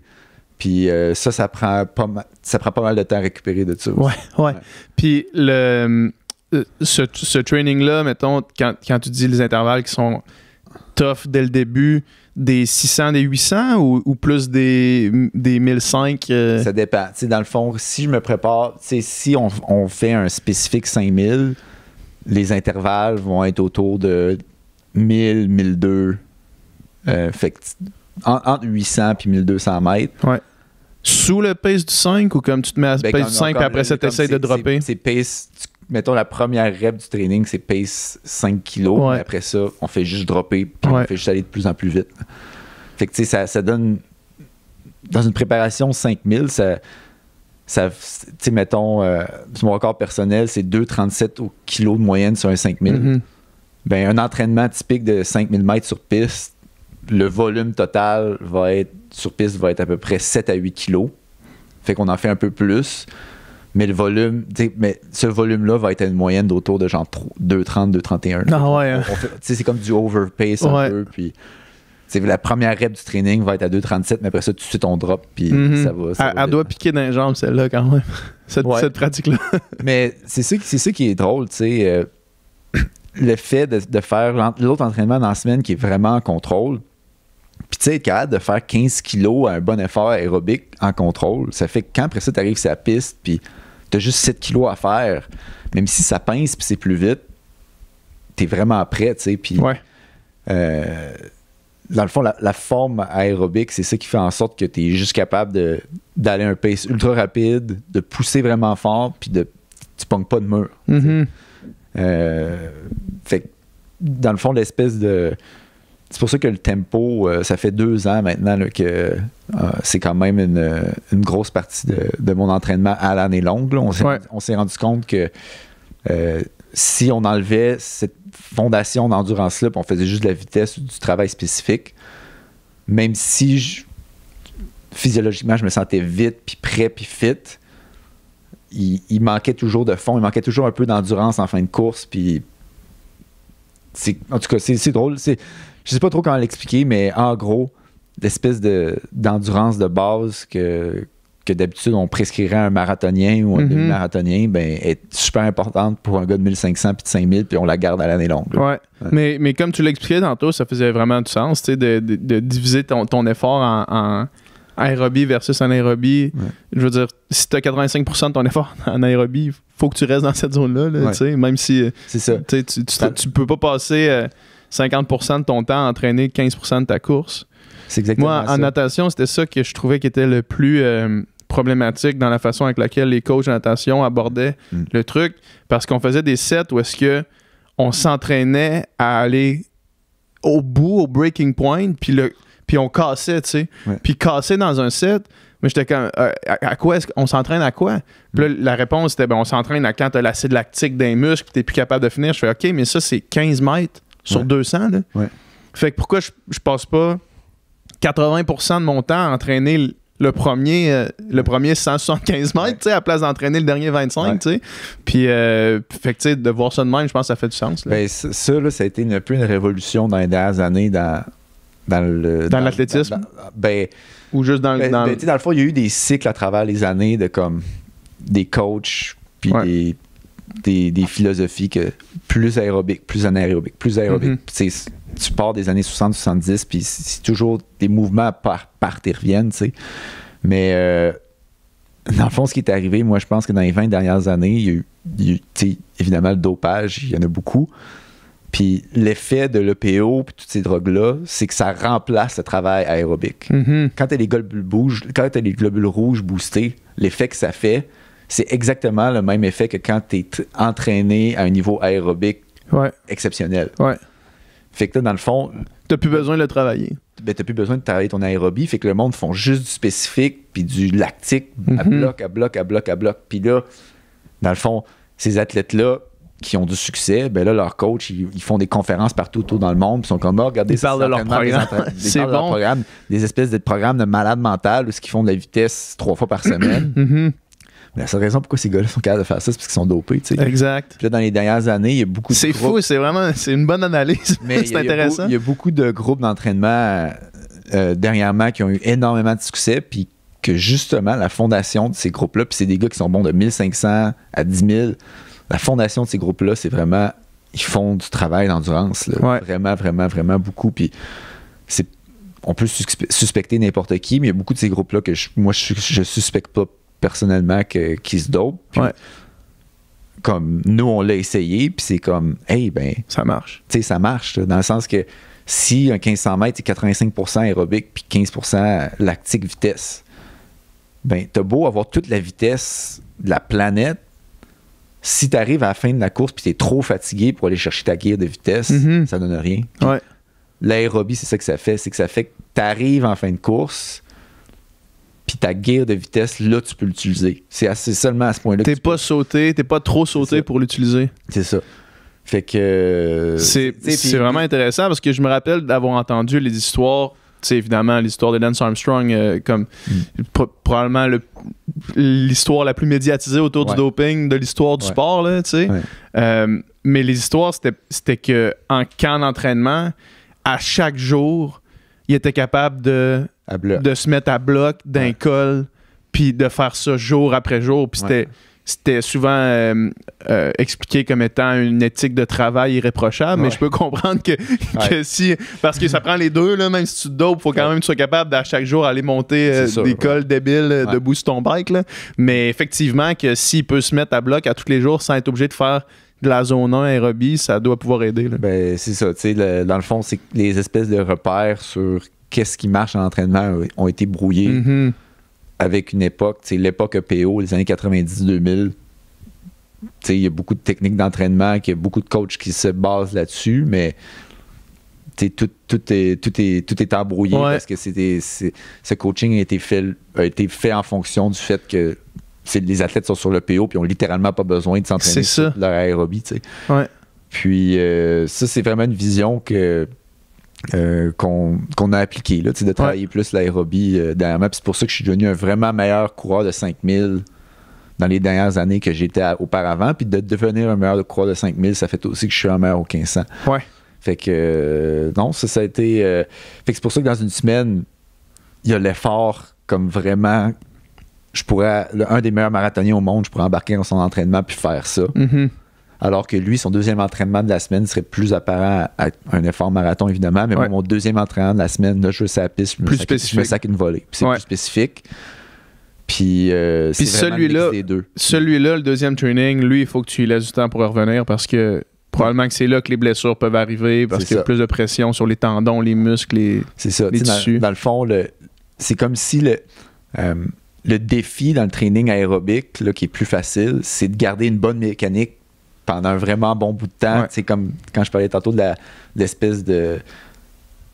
Puis euh, ça, ça prend, pas ça prend pas mal de temps à récupérer de ça. Ouais, ouais, Puis le, euh, ce, training-là, mettons, quand, quand, tu dis les intervalles qui sont tough dès le début, des 600, des 800 ou, plus des, des 1005? Euh? Ça dépend. dans le fond, si je me prépare, si on, fait un spécifique 5000, les intervalles vont être autour de 1000, 1002. Effectivement entre 800 et 1200 mètres. Ouais. Sous le pace du 5 ou comme tu te mets à ben, pace du 5 après ça, tu de dropper? C'est pace, mettons la première rep du training, c'est pace 5 kg. Après ça, on fait juste dropper on fait juste aller de plus en plus vite. Fait ça, donne. Dans une préparation 5000, ça ça, mettons, euh, mon record personnel, c'est 2,37 au kilo de moyenne sur un 5000. Mm-hmm. Ben, un entraînement typique de 5000 mètres sur piste, le volume total va être sur piste va être à peu près 7 à 8 kilos. Fait qu'on en fait un peu plus. Mais le volume, mais ce volume-là va être à une moyenne d'autour de genre 2,30, 2,31. Ah ouais. Hein. C'est comme du overpace un peu. la première rep du training va être à 2,37, mais après ça, tout de suite, on drop. Puis mm-hmm. ça va. elle, doit piquer dans les jambes, celle-là, quand même. <laughs> cette, pratique-là. <laughs> mais c'est ça, qui est drôle, tu sais. Euh, <clears throat> le fait de, de faire l'autre entraînement dans la semaine qui est vraiment en contrôle puis tu sais, être capable de faire 15 kilos à un bon effort aérobique en contrôle, ça fait que quand après ça, tu arrives sur la piste, puis tu as juste 7 kilos à faire, même si ça pince, puis c'est plus vite, tu es vraiment prêt, tu sais. Puis ouais. Euh, dans le fond, la, forme aérobique, c'est ça qui fait en sorte que tu es juste capable d'aller à un pace ultra rapide, de pousser vraiment fort, puis de tu ponges pas de mur. Mm-hmm. Euh, fait dans le fond, l'espèce de c'est pour ça que le tempo, euh, ça fait deux ans maintenant que euh, c'est quand même une, grosse partie de, mon entraînement à l'année longue. On s'est rendu compte que euh, si on enlevait cette fondation d'endurance-là, on faisait juste de la vitesse ou du travail spécifique, même si physiologiquement je me sentais vite, puis prêt, puis fit, il, manquait toujours de fond, il manquait toujours un peu d'endurance en fin de course, puis en tout cas, c'est drôle je sais pas trop comment l'expliquer, mais en gros, l'espèce de, d'endurance de base que, que d'habitude on prescrirait à un marathonien ou un mhm. marathonien ben, est super importante pour un gars de 1500 puis de 5000 puis on la garde à l'année longue. Ouais. Mais, mais comme tu l'expliquais tantôt, ça faisait vraiment du sens de, de, de, diviser ton, ton effort en, en aérobie versus en aérobie. Je veux dire, si tu as 85% de ton effort en aérobie, faut que tu restes dans cette zone-là, même si Tu, tu, peux pas passer... Euh, 50 de ton temps à entraîner 15 de ta course. C'est exactement Moi, en natation, c'était ça que je trouvais qui était le plus euh, problématique dans la façon avec laquelle les coachs en natation abordaient hmm. le truc. Parce qu'on faisait des sets où est-ce que on s'entraînait à aller au bout, au breaking point, puis le puis on cassait, tu sais. Puis casser dans un set, mais j'étais comme, euh, à, quoi est-ce qu'on s'entraîne à quoi? Puis la réponse était, ben, on s'entraîne à quand as l'acide lactique d'un muscle, tu t'es plus capable de finir. Je fais, OK, mais ça, c'est 15 mètres sur 200. Là. Fait que pourquoi je, passe pas 80% de mon temps à entraîner le premier, le premier 175 euh, mètres, sais, à place d'entraîner le dernier 25, tu Puis, euh, fait que, de voir ça de même, je pense que ça fait du sens. Là. Ben, ça, là, ça a été un peu une révolution dans les dernières années dans, dans le... Dans, l'athlétisme? Ben, Ou juste dans... Ben, dans, ben, dans le fond, il y a eu des cycles à travers les années de comme des coachs puis des des, philosophies que plus aérobique, plus anaérobique, plus aérobique. Mhm. Tu pars des années 60-70, puis c'est toujours des mouvements par, partent et reviennent, Mais euh, dans le fond, ce qui est arrivé, moi, je pense que dans les 20 dernières années, il y a eu, évidemment, le dopage, il y en a beaucoup. Puis l'effet de l'EPO et toutes ces drogues-là, c'est que ça remplace le travail aérobique. Mhm. Quand tu as les quand as les globules rouges boostés, l'effet que ça fait, c'est exactement le même effet que quand tu es entraîné à un niveau aérobique exceptionnel. Fait que là, dans le fond. T'as plus besoin de le travailler. Ben, t'as plus besoin de travailler ton aérobie. Fait que le monde font juste du spécifique puis du lactique à mhm. bloc, à bloc, à bloc, à bloc. Puis là, dans le fond, ces athlètes-là qui ont du succès, ben là, leurs coach, ils, font des conférences partout autour dans le monde. Ils sont comme, oh, regardez, ils parlent de leur programme. <laughs> C'est bon. des espèces de programmes de malades mentales où ils font de la vitesse trois fois par semaine. <clears throat> Mhm. La seule raison pourquoi ces gars-là sont capables de faire ça, c'est parce qu'ils sont dopés. Exact. Puis là, dans les dernières années, il y a beaucoup de. C'est fou, c'est vraiment c'est une bonne analyse. <laughs> c'est intéressant. Il y, a beaucoup de groupes d'entraînement euh, euh, dernièrement qui ont eu énormément de succès, puis que justement, la fondation de ces groupes-là, puis c'est des gars qui sont bons de 1500 à 10 000, la fondation de ces groupes-là, c'est vraiment. Ils font du travail d'endurance. Vraiment, vraiment, vraiment beaucoup. Puis c'est on peut suspecter n'importe qui, mais il y a beaucoup de ces groupes-là que moi, je, je suspecte pas personnellement que, qui se dope. Comme nous, on l'a essayé, puis c'est comme, hey, ben. Ça marche. Tu sais, ça marche, dans le sens que si un 1500 mètres, c'est 85% aérobique, puis 15% lactique vitesse, ben, t'as beau avoir toute la vitesse de la planète, si t'arrives arrives à la fin de la course puis tu es trop fatigué pour aller chercher ta guerre de vitesse, mhm. ça donne rien. L'aérobie, c'est ça que ça fait. C'est que ça fait que tu en fin de course, puis ta guerre de vitesse, là, tu peux l'utiliser. C'est seulement à ce point-là. T'es pas peux... sauté, t'es pas trop sauté pour l'utiliser. C'est ça. Fait que. Euh, c'est vraiment intéressant parce que je me rappelle d'avoir entendu les histoires. Tu évidemment, l'histoire de Lance Armstrong, euh, comme hmm. probablement l'histoire la plus médiatisée autour du doping de l'histoire du sport, là, euh, mais les histoires, c'était qu'en camp d'entraînement, à chaque jour, il était capable de de se mettre à bloc d'un col, puis de faire ça jour après jour. Puis c'était souvent euh, euh, expliqué comme étant une éthique de travail irréprochable, mais je peux comprendre que, si. Parce que ça prend les deux, là, même si tu te dopes, faut quand même que tu sois capable d'à chaque jour aller monter euh, des cols débiles debout sur ton bike. Mais effectivement, que s'il peut se mettre à bloc à tous les jours sans être obligé de faire de la zone 1 aérobie, ça doit pouvoir aider. Là. Ben, c'est ça. dans le fond, c'est les espèces de repères sur qu'est-ce qui marche en entraînement ont été brouillés mm-hmm. avec une époque, l'époque PO, les années 90-2000. Il y a beaucoup de techniques d'entraînement, il y a beaucoup de coachs qui se basent là-dessus, mais tout, tout, est, tout, est, tout est embrouillé parce que ce coaching a été, fait, a été fait en fonction du fait que les athlètes sont sur le PO puis ont littéralement pas besoin de s'entraîner leur aérobie. Puis euh, ça, c'est vraiment une vision que euh, qu'on a appliqué, là, de travailler plus l'aérobie euh, dernièrement. C'est pour ça que je suis devenu un vraiment meilleur coureur de 5000 dans les dernières années que j'étais auparavant. Puis de devenir un meilleur coureur de 5000, ça fait aussi que je suis un meilleur au 1500. Ouais. Fait que euh, non, ça, a été. fait que c'est pour ça que dans une semaine, il y a l'effort comme vraiment. Je pourrais. un des meilleurs marathoniens au monde, je pourrais embarquer dans son entraînement puis faire ça. Mm-hmm. Alors que lui, son deuxième entraînement de la semaine serait plus apparent à, un effort marathon, évidemment. Mais mon deuxième entraînement de la semaine, là, je veux la piste, plus volée. C'est plus spécifique. Puis, euh, celui-là, celui-là, le deuxième training, lui, il faut que tu lui laisses du temps pour revenir parce que probablement que c'est là que les blessures peuvent arriver parce qu'il y a plus de pression sur les tendons, les muscles, les, c'est ça. tissus. Dans, le fond, c'est comme si euh, le, défi dans le training aérobique qui est plus facile, c'est de garder une bonne mécanique pendant un vraiment bon bout de temps. C'est comme quand je parlais tantôt de l'espèce de,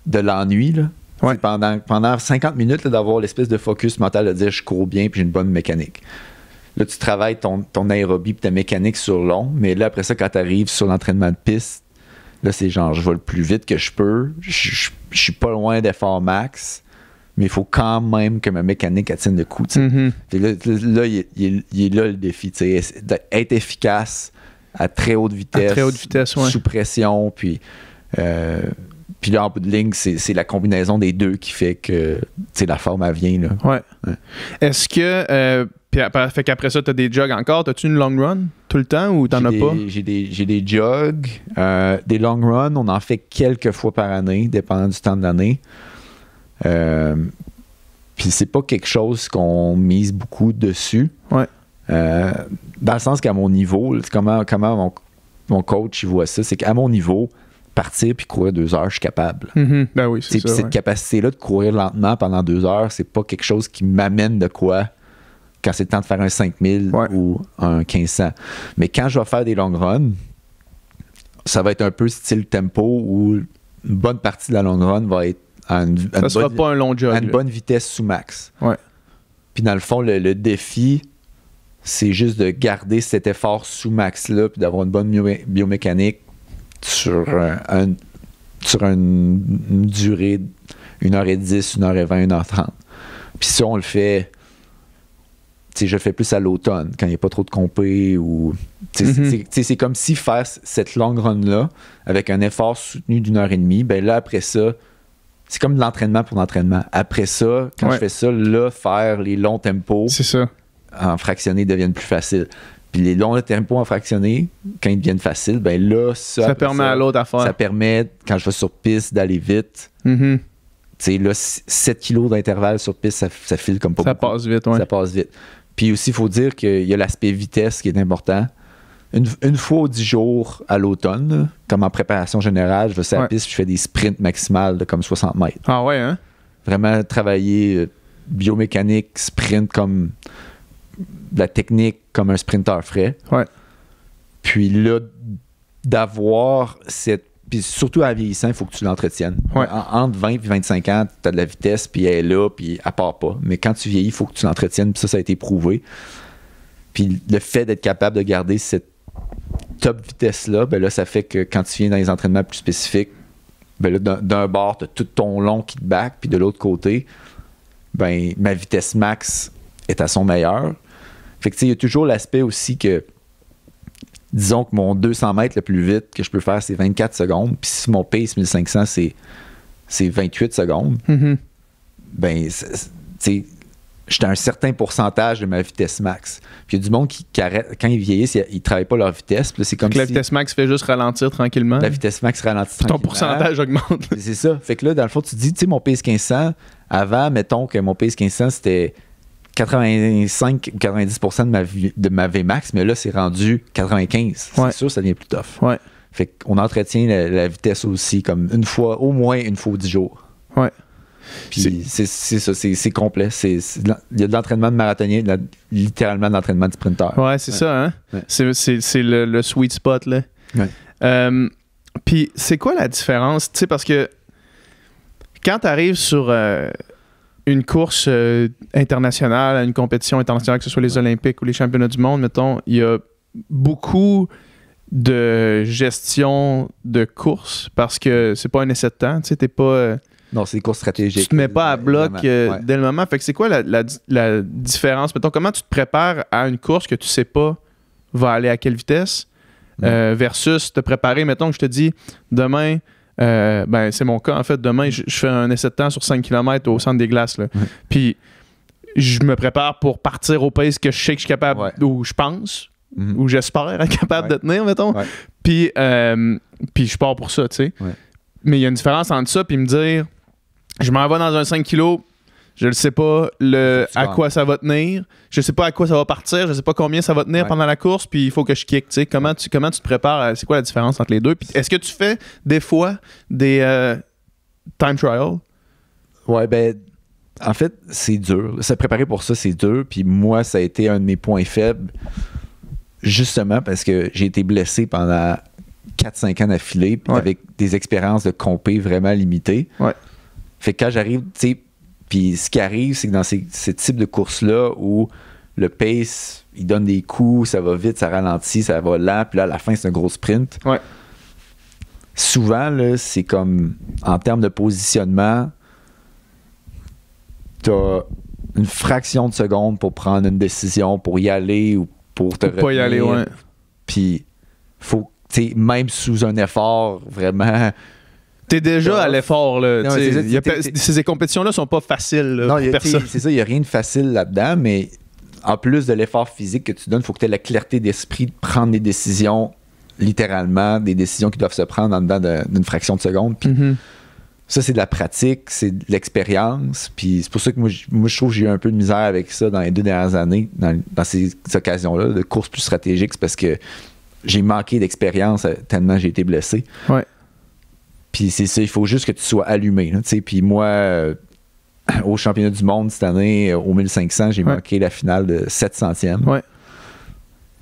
de l'ennui. Pendant, pendant 50 minutes, d'avoir l'espèce de focus mental de dire je cours bien puis j'ai une bonne mécanique. Là, tu travailles ton, ton aérobie et ta mécanique sur long, mais là, après ça, quand tu arrives sur l'entraînement de piste, là, c'est genre je vais le plus vite que je peux, je, suis pas loin d'effort max mais il faut quand même que ma mécanique tienne le coup. Mm-hmm. Là, il, est là le défi. Être efficace à très haute vitesse, sous pression, puis. Euh, puis là, en bout de ligne, c'est la combinaison des deux qui fait que la forme, à vient. Là. Ouais. Est-ce que. après, euh, fait qu'après ça, t'as des jogs encore. as tu une long run tout le temps ou t'en as pas? J'ai des, des jogs. Euh, des long runs, on en fait quelques fois par année, dépendant du temps de l'année. Euh, puis c'est pas quelque chose qu'on mise beaucoup dessus. Ouais. Euh, dans le sens qu'à mon niveau, comment, comment mon, coach il voit ça, c'est qu'à mon niveau, partir puis courir deux heures, je suis capable. Mm-hmm. Ben cette capacité-là de courir lentement pendant deux heures, c'est pas quelque chose qui m'amène de quoi quand c'est le temps de faire un 5000 ou un 1500. Mais quand je vais faire des long runs, ça va être un peu style tempo où une bonne partie de la long run va être à une, bonne, pas un une bonne vitesse sous max. Puis dans le fond, le défi, c'est juste de garder cet effort sous max-là, puis d'avoir une bonne biomécanique sur, sur une, durée d'une heure et dix, une heure et vingt, une heure trente. Puis si on le fait, je le fais plus à l'automne, quand il n'y a pas trop de compé ou. Mm-hmm. C'est comme si faire cette longue run-là, avec un effort soutenu d'une heure et demie, ben là, après ça, c'est comme de l'entraînement pour l'entraînement. Après ça, quand je fais ça, là, faire les longs tempos. C'est ça en fractionné deviennent plus faciles. Puis les longs tempos en fractionné, quand ils deviennent faciles, ben là, ça. Ça permet à l'autre à Ça permet, quand je vais sur piste, d'aller vite. Mm-hmm. là, 7 kilos d'intervalle sur piste, ça, ça, file comme pas Ça passe vite, oui. Ça passe vite. Puis aussi, il faut dire qu'il y a l'aspect vitesse qui est important. Une, une fois 10 jours à l'automne, comme en préparation générale, je vais sur la piste, je fais des sprints maximales de comme 60 mètres. Ah ouais, hein? Vraiment travailler euh, biomécanique, sprint comme de la technique comme un sprinteur frais. Puis là, d'avoir cette. Puis surtout à vieillissant, il faut que tu l'entretiennes. entre 20 et 25 ans, tu as de la vitesse, puis elle est là, puis elle part pas. Mais quand tu vieillis, il faut que tu l'entretiennes, puis ça, ça a été prouvé. Puis le fait d'être capable de garder cette top vitesse-là, ben là, ça fait que quand tu viens dans les entraînements plus spécifiques, ben d'un bord, tu as tout ton long qui back, puis de l'autre côté, ben ma vitesse max est à son meilleur. Fait que, tu sais, il y a toujours l'aspect aussi que, disons que mon 200 mètres le plus vite que je peux faire, c'est 24 secondes. Puis si mon pace 1500, c'est, 28 secondes, mm-hmm. ben, tu sais, j'étais un certain pourcentage de ma vitesse max. Puis il y a du monde qui, arrête, quand ils vieillissent, ils ne travaillent pas leur vitesse. c'est comme la vitesse max fait juste ralentir tranquillement. La vitesse max ralentit tranquillement. Ton pourcentage augmente. c'est ça. Fait que là, dans le fond, tu dis, tu sais, mon pace 1500, avant, mettons que mon pace 1500, c'était 85 ou 90 de ma, de ma Vmax, mais là, c'est rendu 95. C'est sûr, ça devient plus tough. Ouais. Fait qu'on entretient la, vitesse aussi, comme une fois, au moins une fois au 10 jours. c'est ça, c'est complet. Il y a de l'entraînement de marathonien, littéralement de l'entraînement de sprinter. Ouais, c'est ça, hein? C'est le, sweet spot, là. Euh, puis c'est quoi la différence? Tu sais, parce que quand tu arrives sur, euh, une course euh, internationale, une compétition internationale, que ce soit les Olympiques ou les championnats du monde, mettons, il y a beaucoup de gestion de course parce que c'est pas un essai de temps, tu sais, pas. Euh, non, c'est stratégiques. Tu te mets pas à bloc euh, dès le moment. Fait que c'est quoi la, différence? Mettons, comment tu te prépares à une course que tu sais pas va aller à quelle vitesse mm. versus te préparer, mettons que je te dis demain euh, ben, c'est mon cas. En fait, demain, je, fais un essai de temps sur 5 km au centre des glaces. Puis, je me prépare pour partir au pays que je sais que je suis capable, ou je pense, mhm. ou j'espère être capable de tenir, mettons. Puis, euh, puis, je pars pour ça, tu sais. Mais il y a une différence entre ça, puis me dire, je m'en vais dans un 5 kg, je ne sais pas le, à quoi ça va tenir. Je ne sais pas à quoi ça va partir. Je ne sais pas combien ça va tenir pendant la course. Puis il faut que je kick. Comment tu, comment tu te prépares? c'est quoi la différence entre les deux? est-ce que tu fais des fois des euh, time trials? Ouais, ben, en fait, c'est dur. Se préparer pour ça, c'est dur. Puis moi, ça a été un de mes points faibles, justement parce que j'ai été blessé pendant 4-5 ans d'affilée, avec des expériences de compé vraiment limitées. Ouais. Fait que quand j'arrive, tu sais, puis ce qui arrive, c'est que dans ces, types de courses-là où le pace, il donne des coups, ça va vite, ça ralentit, ça va lent, puis là, à la fin, c'est un gros sprint. Ouais. Souvent, c'est comme en termes de positionnement, t'as une fraction de seconde pour prendre une décision, pour y aller ou pour te Pour retenir. pas y aller, ouais. Puis, faut, tu même sous un effort vraiment c'est déjà à l'effort. Ces compétitions-là sont pas faciles non, C'est ça, il n'y a rien de facile là-dedans, mais en plus de l'effort physique que tu donnes, il faut que tu aies la clarté d'esprit de prendre des décisions, littéralement, des décisions qui doivent se prendre en dedans d'une fraction de seconde. Puis mm-hmm. ça, c'est de la pratique, c'est de l'expérience. Puis c'est pour ça que moi, je trouve que j'ai eu un peu de misère avec ça dans les deux dernières années, dans, ces occasions-là, de courses plus stratégiques, parce que j'ai manqué d'expérience euh, tellement j'ai été blessé. Ouais. Puis c'est ça, il faut juste que tu sois allumé. sais, puis moi, euh, au championnat du monde cette année, euh, au 1500, j'ai manqué la finale de 700e. Ouais.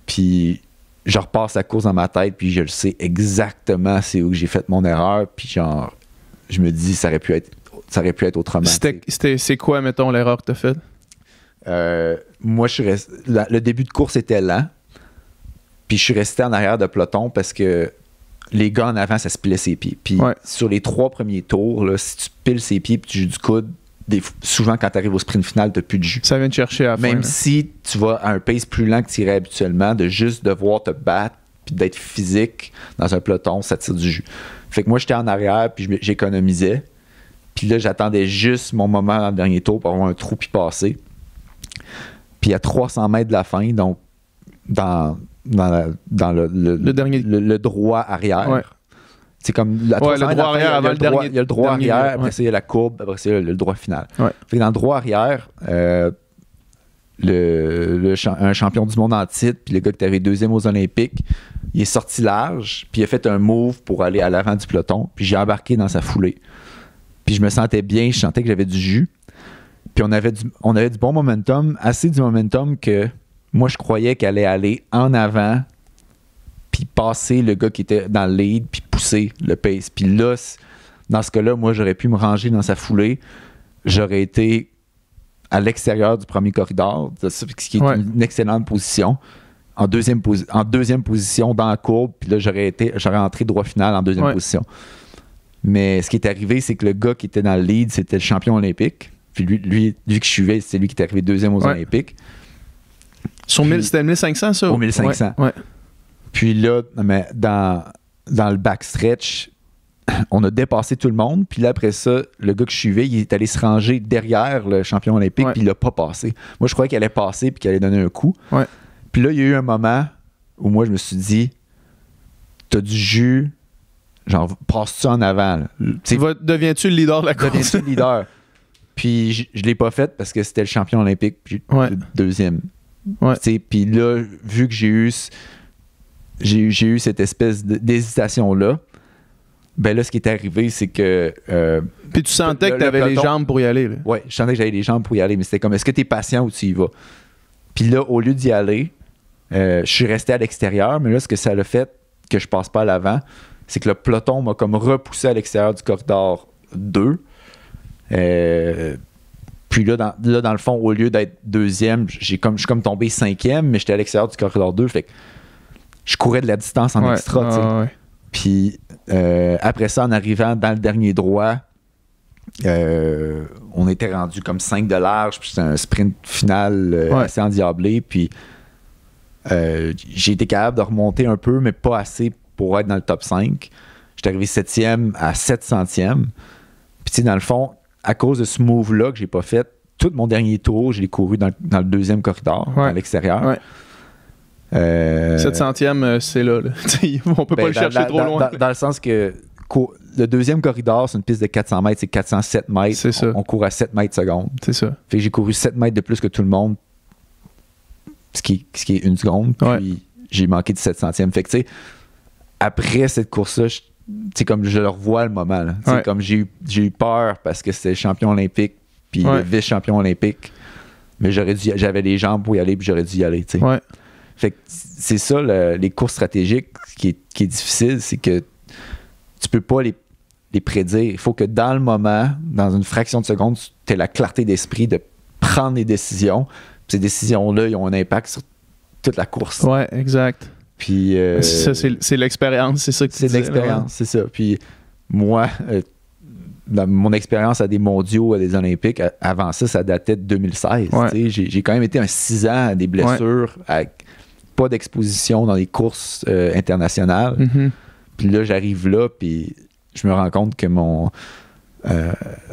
Puis je repasse la course dans ma tête, puis je le sais exactement c'est où j'ai fait mon erreur. Puis genre, je me dis, ça aurait pu être, ça aurait pu être autrement. C'est quoi, mettons, l'erreur que tu as faite? Euh, moi, je suis le début de course était lent. Puis je suis resté en arrière de peloton parce que les gars en avant, ça se pilait ses pieds. Puis sur les trois premiers tours, là, si tu piles ses pieds et tu joues du coude, des, souvent quand tu arrives au sprint final, tu plus de jus. Ça vient de chercher à Même si tu vas à un pace plus lent que tu irais habituellement, de juste devoir te battre puis d'être physique dans un peloton, ça tire du jus. Fait que moi, j'étais en arrière puis j'économisais. Puis là, j'attendais juste mon moment dans le dernier tour pour avoir un trou puis passer. Puis à 300 mètres de la fin, donc dans dans, le, le, dernier... le, droit arrière. C'est comme la le droit arrière le Il y a le droit arrière, après c'est la courbe, après c'est le, droit final. dans le droit arrière, euh, un champion du monde en titre, puis le gars qui était deuxième aux Olympiques, il est sorti large, puis il a fait un move pour aller à l'avant du peloton, puis j'ai embarqué dans sa foulée. Puis je me sentais bien, je sentais que j'avais du jus. Puis on avait du, on avait du bon momentum, assez du momentum que moi, je croyais qu'elle allait aller en avant, puis passer le gars qui était dans le lead, puis pousser le pace. Puis là, dans ce cas-là, moi, j'aurais pu me ranger dans sa foulée. J'aurais été à l'extérieur du premier corridor, ce qui est une excellente position. En deuxième, position dans la courbe, puis là, j'aurais, été, j'aurais entré droit final en deuxième position. Mais ce qui est arrivé, c'est que le gars qui était dans le lead, c'était le champion olympique. Puis lui, lui, que je c'est lui qui est arrivé deuxième aux Olympiques. C'était 1500, ça? Au 1500. Puis là, dans, dans le backstretch, <clears throat> on a dépassé tout le monde. Puis là, après ça, le gars que je suivais, il est allé se ranger derrière le champion olympique, puis il l'a pas passé. Moi, je croyais qu'il allait passer puis qu'il allait donner un coup. Puis là, il y a eu un moment où moi, je me suis dit, t'as du jus, genre, passe tu en avant? Deviens-tu le leader de la course? Deviens-tu le leader? <laughs> puis je, ne l'ai pas fait parce que c'était le champion olympique, puis le deuxième. Puis là, vu que j'ai eu, j'ai, eu cette espèce d'hésitation-là, ben là, ce qui est arrivé, c'est que. Euh, puis tu sentais que tu avais les jambes pour y aller. Là. Ouais, je sentais que j'avais les jambes pour y aller, mais c'était comme est-ce que tu es patient ou tu y vas Puis là, au lieu d'y aller, euh, je suis resté à l'extérieur, mais là, ce que ça a fait que je passe pas à l'avant, c'est que le peloton m'a comme repoussé à l'extérieur du corridor 2. Euh, puis là dans, le fond, au lieu d'être deuxième, j'ai comme, je suis comme tombé cinquième, mais j'étais à l'extérieur du corridor 2. Fait que je courais de la distance en extra. Puis euh, après ça, en arrivant dans le dernier droit, euh, on était rendu comme 5 de large. Puis c'était un sprint final euh, assez endiablé. Puis j'ai été capable de remonter un peu, mais pas assez pour être dans le top 5. J'étais arrivé septième à 7 centièmes. Puis tu dans le fond, à cause de ce move-là que j'ai pas fait, tout mon dernier tour, je l'ai couru dans, le deuxième corridor, à l'extérieur. Ouais. Euh, 700 euh, c'est là. <laughs> on peut pas ben, le chercher trop loin. Dans, le sens que le deuxième corridor, c'est une piste de 400 mètres, c'est 407 mètres. On, court à 7 mètres seconde. C'est ça. Fait j'ai couru 7 mètres de plus que tout le monde, ce qui, est une seconde. Puis j'ai manqué de 700e. Fait que après cette course-là, je c'est comme je le revois le moment. C'est comme j'ai eu, peur parce que c'était champion olympique puis le vice-champion olympique. Mais j'avais les jambes pour y aller puis j'aurais dû y aller. c'est ça les courses stratégiques qui est, qui est difficile, c'est que tu peux pas les, prédire. Il faut que dans le moment, dans une fraction de seconde, tu aies la clarté d'esprit de prendre des décisions. Ces décisions-là, ils ont un impact sur toute la course. Ouais, exact. Puis. Euh, ah, c'est ça, c'est l'expérience, c'est ça que tu C'est l'expérience, c'est ça. Puis moi, euh, mon expérience à des mondiaux, à des Olympiques, avant ça, ça datait de 2016. J'ai quand même été un 6 ans à des blessures, à pas d'exposition dans les courses euh, internationales. Mm-hmm. Puis là, j'arrive là, puis je me rends compte que mon.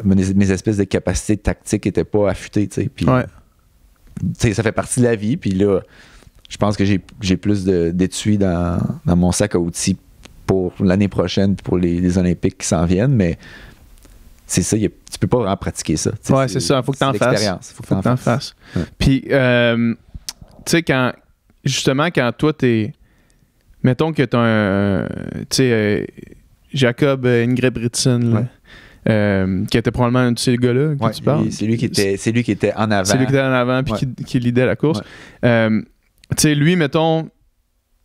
mes, espèces de capacités tactiques n'étaient pas affûtées. Puis, ça fait partie de la vie. Puis là, je pense que j'ai plus d'étuis dans, mon sac à outils pour l'année prochaine, pour les, Olympiques qui s'en viennent, mais c'est ça, tu peux pas vraiment pratiquer ça. Oui, c'est ça, il faut que tu en fasses. faut que tu en, fasses. Puis, euh, tu sais, quand, justement, quand toi, tu es, Mettons que t'as un. Tu sais, euh, Jacob euh, Ingrid Britson, qui était probablement un de ces gars-là que tu parles. C'est lui, qui était, lui qui était en avant. C'est lui qui était en avant puis qui, qui, lidait la course. Euh, tu sais, lui, mettons,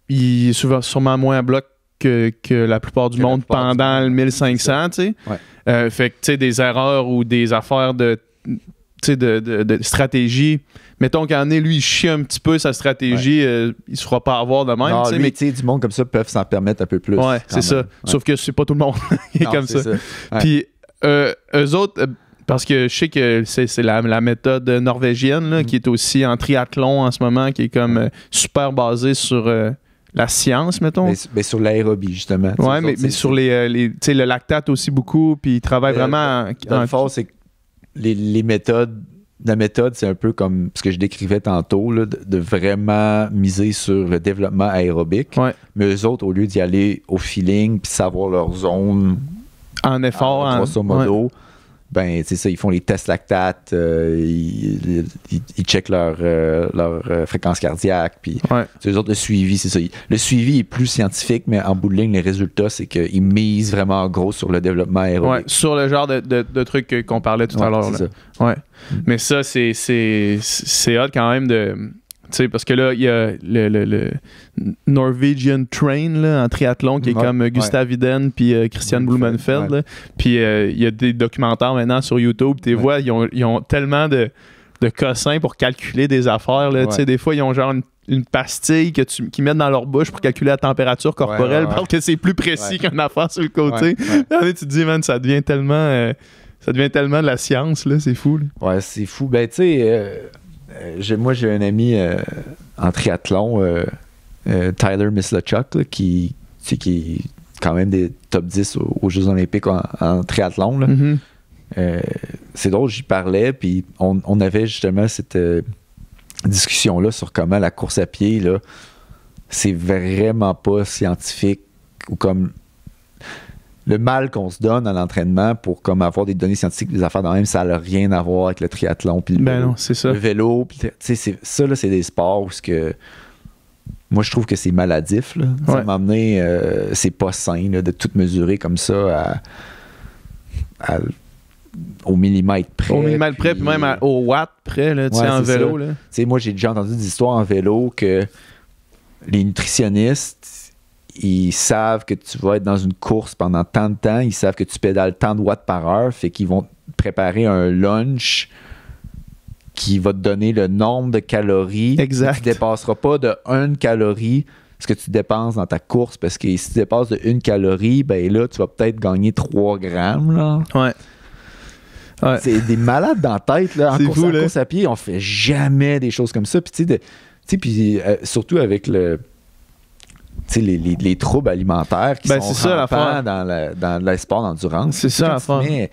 il est souvent, sûrement moins à bloc que, la plupart du monde pendant le 1500, tu sais. Ouais. Euh, fait que, tu sais, des erreurs ou des affaires de, de, de, de stratégie. Mettons qu'en est, lui, il chie un petit peu sa stratégie, euh, il se fera pas avoir de même. Non, lui, du monde comme ça peuvent s'en permettre un peu plus. Ouais, c'est ça. Sauf que c'est pas tout le monde <laughs> qui est comme ça. ça. Puis, euh, eux autres, euh, parce que je sais que c'est la, méthode norvégienne mm. qui est aussi en triathlon en ce moment, qui est comme euh, super basée sur euh, la science, mettons. Mais, sur l'aérobie, justement. Oui, mais, sur les, euh, le lactate aussi beaucoup, puis ils travaillent vraiment... En, c'est les, les méthodes la méthode, c'est un peu comme ce que je décrivais tantôt, de, vraiment miser sur le développement aérobique. Mais eux autres, au lieu d'y aller au feeling puis savoir leur zone en effort, en, grosso modo, ben, c'est ça, ils font les tests lactates, euh, ils, ils, checkent leur, euh, leur euh, fréquence cardiaque, puis c'est les autres, le suivi, c'est ça. Le suivi est plus scientifique, mais en bout de ligne, les résultats, c'est qu'ils misent vraiment gros sur le développement aérobique. sur le genre de, de, truc qu'on parlait tout à l'heure. Ouais. Mm. Mais ça, c'est hot quand même de parce que là, il y a le, Norwegian Train là, en triathlon qui est comme euh, Gustav Iden puis euh, Christian Blumenfeld. Puis euh, il y a des documentaires maintenant sur YouTube. Tu vois, ils ont, tellement de, de cossins pour calculer des affaires. Des fois, ils ont genre une pastille que tu, qu'ils mettent dans leur bouche pour calculer la température corporelle parce que c'est plus précis qu'une affaire sur le côté. Ah, tu te dis, man, ça devient tellement, ça devient tellement de la science, là, c'est fou. Ouais, c'est fou. Ben, tu sais, euh, moi, j'ai un ami euh, en triathlon, euh, Tyler Mislachuk, qui, qui est quand même des top 10 aux, Jeux Olympiques en, triathlon. Mm-hmm. c'est drôle, j'y parlais, puis on, avait justement cette discussion-là sur comment la course à pied, là, c'est vraiment pas scientifique ou comme le mal qu'on se donne à l'entraînement pour comme avoir des données scientifiques, des affaires dans même, ça n'a rien à voir avec le triathlon, puis le, ben non, ça. le vélo. ça, là, c'est des sports où que. Moi, je trouve que c'est maladif. Là. Ça m'a euh, c'est pas sain de tout mesurer comme ça à, au millimètre près. Au millimètre près, puis même au watt près, là, sais, en vélo. Là. Moi, j'ai déjà entendu des histoires en vélo que les nutritionnistes ils savent que tu vas être dans une course pendant tant de temps, ils savent que tu pédales tant de watts par heure, fait qu'ils vont préparer un lunch qui va te donner le nombre de calories. Exact. Tu ne dépasseras pas de 1 calorie ce que tu dépenses dans ta course, parce que si tu dépasses de 1 calorie, ben là, tu vas peut-être gagner 3 grammes. Ouais. C'est des malades dans la tête. Là. En, course, à pied, on fait jamais des choses comme ça. Puis, puis euh, surtout avec le les, les, les, troubles alimentaires qui ben, sont ça, dans, dans le sport d'endurance. C'est ça Mais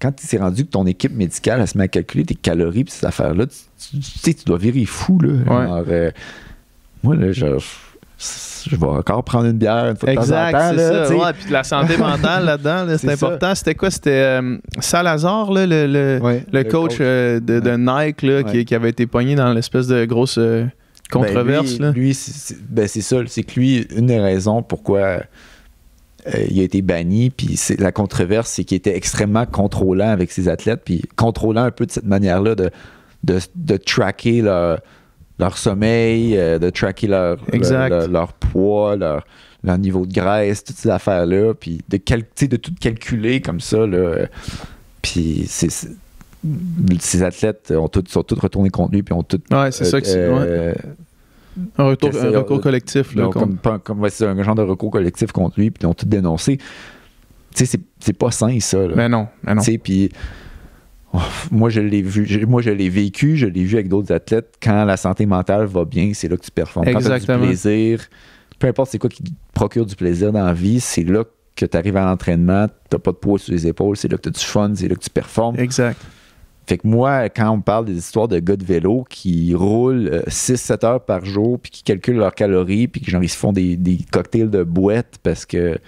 quand tu t'es rendu que ton équipe médicale elle se met à calculer tes calories et ces affaires-là, tu, dois virer fou. Là. Euh, moi, là, je, je vais encore prendre une bière une fois de exact, temps en temps. ça. puis la santé mentale là-dedans, <laughs> c'est important. C'était quoi? C'était euh, Salazar, le, le, le, coach, euh, de, Nike là, qui, qui, avait été pogné dans l'espèce de grosse... Ben, controverse. lui, ben, c'est ça. C'est que lui, une des raisons pourquoi euh, il a été banni, puis la controverse, c'est qu'il était extrêmement contrôlant avec ses athlètes, puis contrôlant un peu de cette manière-là de, de, de, tracker leur, sommeil, euh, de tracker leur, Leur, poids, leur, leur niveau de graisse, toutes ces affaires-là, puis de, de tout calculer comme ça. Là, puis c'est ces athlètes ont sont tous retournés contre lui, puis ont c'est Un, recours euh, collectif. c'est un genre de recours collectif contre lui, puis ont tout dénoncé. c'est pas sain, ça. Là. Mais ben non, ben puis moi, je l'ai vu, moi, je l'ai vécu, je l'ai vu avec d'autres athlètes. Quand la santé mentale va bien, c'est là que tu performes. Quand tu du plaisir, peu importe c'est quoi qui procure du plaisir dans la vie, c'est là que tu arrives à l'entraînement, t'as pas de poids sur les épaules, c'est là que tu as du fun, c'est là que tu performes. Exact. Fait que moi, quand on parle des histoires de gars de vélo qui roulent 6-7 euh, heures par jour, puis qui calculent leurs calories, puis qui genre ils se font des, cocktails de boîtes parce que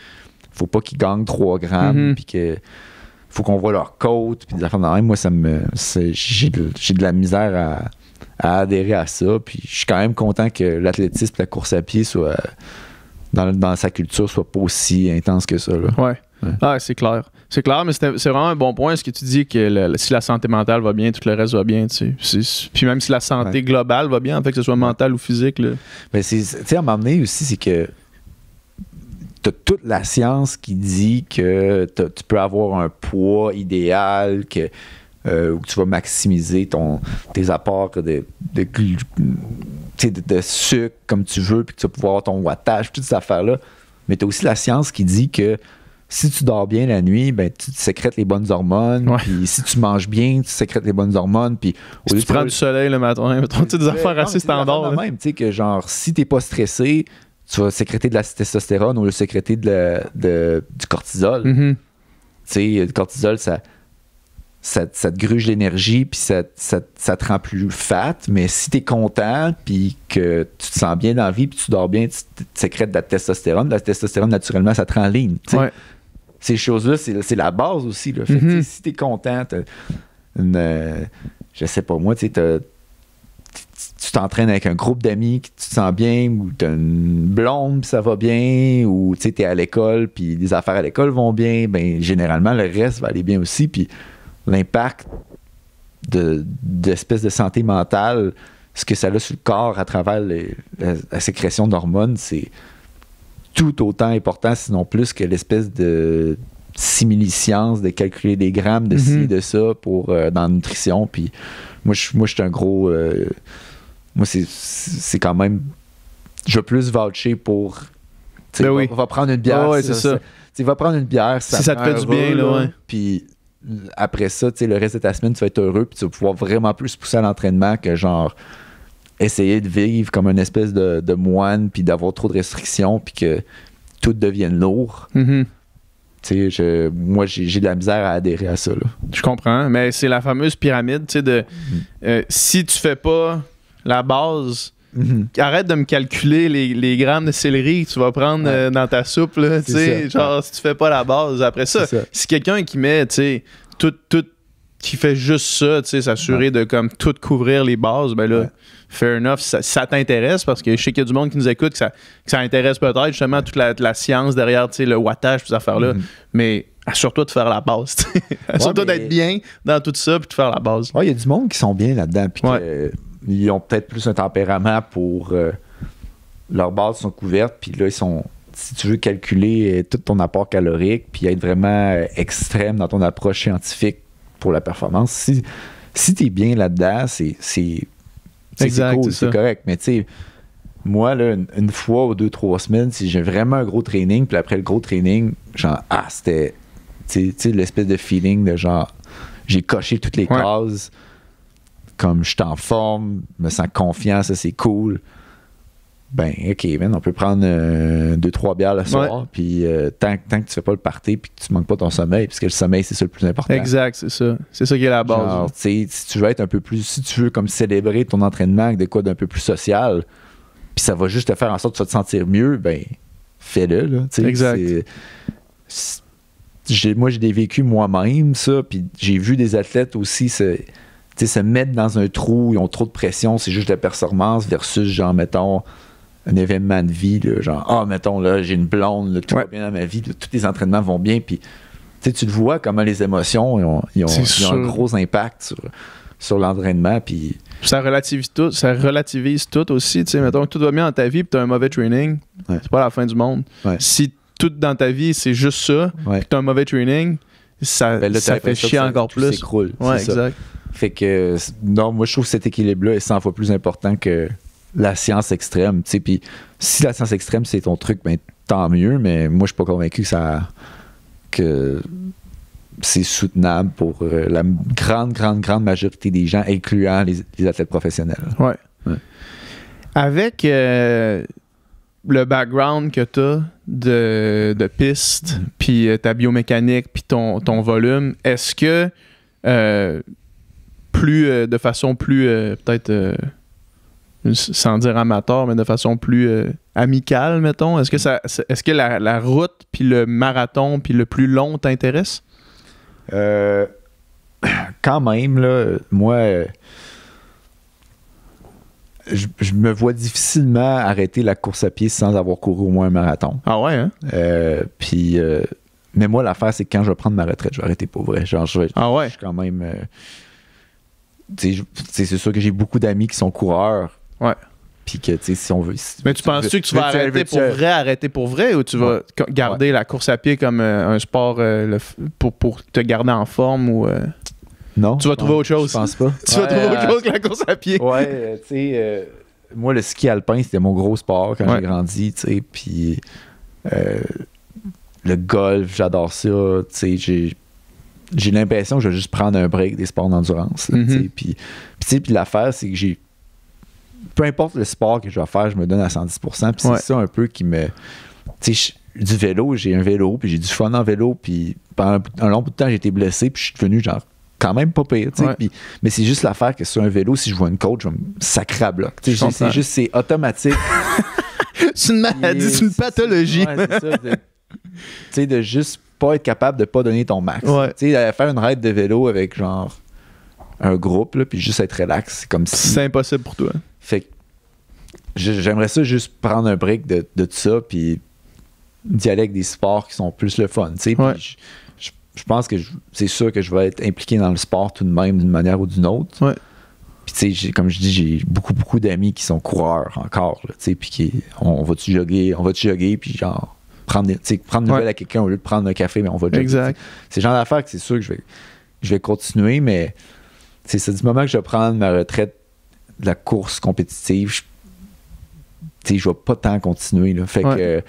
faut pas qu'ils gagnent 3 grammes, mhm. puis que faut qu'on voit leur côte, puis des affaires moi ça me j'ai de, la misère à adhérer à ça. Puis je suis quand même content que l'athlétisme, la course à pied soit dans, sa culture soit pas aussi intense que ça. Là. Ouais. Ah, c'est clair. C'est clair, mais c'est vraiment un bon point. Ce que tu dis que si la santé mentale va bien, tout le reste va bien. Tu sais. Puis même si la santé globale va bien, fait, que ce soit mental ou physique. Mais c'est, à m'amener aussi, c'est que tu toute la science qui dit que tu peux avoir un poids idéal, que euh, où tu vas maximiser ton, tes apports de, de, de, de, sucre comme tu veux, puis que tu vas pouvoir avoir ton wattage, toutes ces affaires-là. Mais tu as aussi la science qui dit que si tu dors bien la nuit, ben, tu sécrètes les bonnes hormones. Puis si tu manges bien, tu sécrètes les bonnes hormones. Puis si tu prends du soleil le matin, tu des affaires assez standards. même, tu sais, que genre, si t'es pas stressé, tu vas sécréter de la testostérone ou le de sécréter de, du cortisol. Mm-hmm. Tu sais, le cortisol, ça, ça, te gruge l'énergie, puis ça, te rend plus fat. Mais si tu es content, puis que tu te sens bien dans la vie, puis tu dors bien, tu, sécrètes de la testostérone. la testostérone, naturellement, ça te rend ligne ces choses-là, c'est la base aussi. Mm-hmm. Si tu es content, une, euh, je sais pas moi, tu t'entraînes avec un groupe d'amis que tu te sens bien, ou tu une blonde, puis ça va bien, ou tu es à l'école, puis les affaires à l'école vont bien, ben généralement, le reste va aller bien aussi. Puis l'impact d'espèces de, de santé mentale, ce que ça a sur le corps à travers la sécrétion d'hormones, c'est tout autant important, sinon plus, que l'espèce de simili de calculer des grammes de mhm. de ça pour, euh, dans la nutrition. Puis moi, je, moi, suis un gros. Euh, moi, c'est quand même. Je veux plus voucher pour. tu sais On ben va prendre une bière. c'est ça. Tu vas prendre une bière, ça, si ça te fait du bien, Puis après ça, tu sais, le reste de ta semaine, tu vas être heureux, puis tu vas pouvoir vraiment plus pousser à l'entraînement que genre essayer de vivre comme une espèce de, moine, puis d'avoir trop de restrictions, puis que tout devienne lourd. Mm-hmm. moi, j'ai de la misère à adhérer à ça. Je comprends, mais c'est la fameuse pyramide, tu de mm-hmm. euh, si tu fais pas la base, mm-hmm. arrête de me calculer les, les, grammes de céleri que tu vas prendre euh, dans ta soupe, tu sais, genre, si tu fais pas la base, après ça, ça. si quelqu'un qui met, tu tout, tout qui fait juste ça, tu sais, s'assurer de comme tout couvrir les bases, ben là, fair enough, ça, t'intéresse parce que je sais qu'il y a du monde qui nous écoute, que ça, ça intéresse peut-être justement toute la, science derrière, tu sais, le wattage, ces affaires-là. Mhm. Mais assure-toi de faire la base, assure-toi d'être bien dans tout ça, puis de faire la base. il y a du monde qui sont bien là-dedans, puis ils ont peut-être plus un tempérament pour. Euh, leurs bases sont couvertes, puis là, ils sont si tu veux calculer euh, tout ton apport calorique, puis être vraiment euh, extrême dans ton approche scientifique, la performance. Si, si tu es bien là-dedans, c'est cool, c'est correct. Mais tu sais, moi, là, une, fois ou deux, trois semaines, si j'ai vraiment un gros training, puis après le gros training, genre, ah, c'était, tu sais, l'espèce de feeling de genre, j'ai coché toutes les cases, comme je suis en forme, me sens confiant, ça c'est cool ben ok man, on peut prendre euh, deux trois bières le soir puis euh, tant, que tu fais pas le party puis que tu manques pas ton sommeil puisque le sommeil c'est ça le plus important exact c'est ça c'est ça qui est la base hein. si tu veux être un peu plus si tu veux comme célébrer ton entraînement avec des quoi d'un peu plus social puis ça va juste te faire en sorte que te sentir mieux ben fais-le là exact moi j'ai des vécu moi-même ça puis j'ai vu des athlètes aussi se, se mettre dans un trou ils ont trop de pression c'est juste la performance versus genre mettons un événement de vie, genre, ah, mettons, là, j'ai une blonde, tout va bien dans ma vie, tous les entraînements vont bien, puis tu le vois comment les émotions ils ont, ils un gros impact sur, l'entraînement, puis. Ça relativise tout, ça relativise tout aussi, tu sais, mettons que tout va bien dans ta vie, puis tu as un mauvais training, c'est pas la fin du monde. Si tout dans ta vie, c'est juste ça, puis tu as un mauvais training, ça, ben fait chier encore plus. Tout ouais, Fait que, non, moi, je trouve cet équilibre-là est 100 fois plus important que la science extrême. Puis si la science extrême, c'est ton truc, ben, tant mieux, mais moi, je suis pas convaincu que ça. que c'est soutenable pour euh, la grande, grande, grande majorité des gens, incluant les, athlètes professionnels. Ouais. Avec euh, le background que tu as de, de piste, mm. puis euh, ta biomécanique, puis ton, ton volume, est-ce que plus de façon plus peut-être sans dire amateur, mais de façon plus euh, amicale, mettons? Est-ce que, ça, est-ce que la, route, puis le marathon, puis le plus long t'intéresse? Euh, <clears throat> quand même, là, moi, euh, je, me vois difficilement arrêter la course à pied sans avoir couru au moins un marathon. Ah ouais, hein? euh, puis, mais moi, l'affaire, c'est que quand je vais prendre ma retraite, je vais arrêter pour vrai. je, ah je suis quand même. c'est sûr que j'ai beaucoup d'amis qui sont coureurs, Ouais. Puis que, tu si on veut. mais tu penses-tu que tu vas arrêter pour vrai, arrêter pour vrai, ou tu vas garder la course à pied comme euh, un sport euh, pour, te garder en forme ou. Euh? Non. Tu vas trouver autre chose. Je pense pas. <laughs> tu vas trouver autre chose que la course à pied. Ouais, tu sais, moi, le ski alpin, c'était mon gros sport quand j'ai grandi, tu sais. Puis le golf, j'adore ça. Tu sais, j'ai l'impression que je vais juste prendre un break des sports d'endurance. Mm Puis, puis l'affaire, c'est que j'ai peu importe le sport que je vais faire, je me donne à 110 Puis c'est ça un peu qui me. Tu sais, du vélo, j'ai un vélo, puis j'ai du fun en vélo, puis pendant un long bout de temps, j'ai été blessé, puis je suis devenu genre quand même pas pire. mais c'est juste l'affaire que sur un vélo, si je vois une coach, je vais me sacrer bloc. C'est juste, c'est automatique. <laughs> c'est une maladie, c'est une pathologie. Ouais, ça, de, de juste pas être capable de pas donner ton max. Tu sais, faire une raide de vélo avec genre un groupe, là, puis juste être relax. C'est comme C'est impossible pour toi. Hein? Fait j'aimerais ça juste prendre un break de, de tout ça, puis d'y des sports qui sont plus le fun. Tu sais, je, pense que c'est sûr que je vais être impliqué dans le sport tout de même d'une manière ou d'une autre. tu sais, comme je dis, j'ai beaucoup, beaucoup d'amis qui sont coureurs encore, tu qui, on, va-tu jogger, on va-tu jogger, puis genre, prendre, prendre une nouvelle à quelqu'un au lieu de prendre un café, mais on va jogger. Exact. C'est genre d'affaires que c'est sûr que je vais, je vais continuer, mais c'est du moment que je vais prendre ma retraite de la course compétitive, je je vais pas tant continuer. Euh,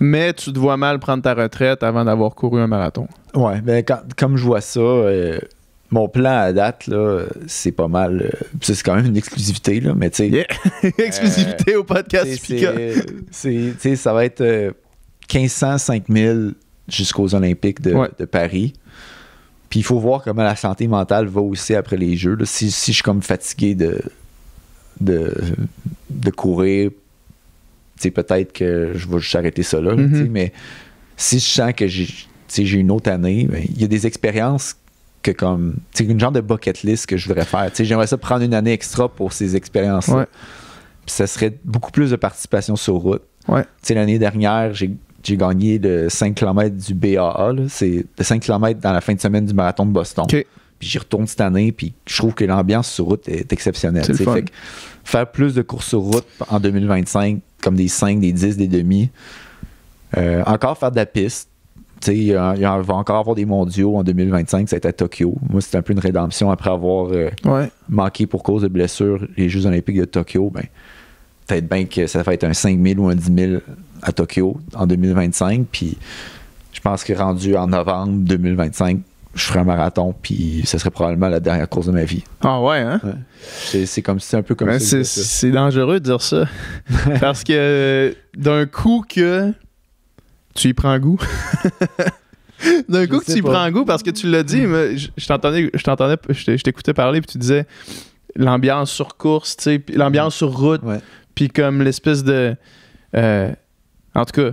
mais tu te vois mal prendre ta retraite avant d'avoir couru un marathon. Oui, ben comme je vois ça, euh, mon plan à date, c'est pas mal. Euh, c'est quand même une exclusivité, là, mais tu <laughs> exclusivité au podcast C'est, ça va être 1500, 5000 jusqu'aux Olympiques de, de Paris. Puis il faut voir comment la santé mentale va aussi après les jeux. Si, je suis comme fatigué de, de, de courir, peut-être que je vais juste arrêter ça là. Mm-hmm. Mais si je sens que j'ai une autre année, ben, il y a des expériences que comme. C'est une genre de bucket list que je voudrais faire. J'aimerais ça prendre une année extra pour ces expériences-là. ça serait beaucoup plus de participation sur route. Ouais. L'année dernière, j'ai j'ai gagné le 5 km du BAA. C'est le 5 km dans la fin de semaine du marathon de Boston. Puis j'y retourne cette année, puis je trouve que l'ambiance sur route est exceptionnelle. faire plus de courses sur route en 2025, comme des 5, des 10, des demi. Euh, encore faire de la piste. Il, va encore avoir des mondiaux en 2025, ça va être à Tokyo. Moi, c'est un peu une rédemption après avoir euh, manqué pour cause de blessure les Jeux Olympiques de Tokyo. Ben, peut-être bien que ça va être un 5000 ou un 10 000 à Tokyo en 2025. Puis je pense que rendu en novembre 2025, je ferai un marathon, puis ce serait probablement la dernière course de ma vie. Ah ouais, hein? C'est comme c'est un peu comme ça. C'est dangereux de dire ça. <laughs> Parce que d'un coup que tu y prends goût. <laughs> d'un coup que tu y prends goût, parce que tu l'as dit, mais je, je t'entendais, je t'écoutais parler, puis tu disais l'ambiance sur course, l'ambiance sur route, puis comme l'espèce de. Euh, en tout cas,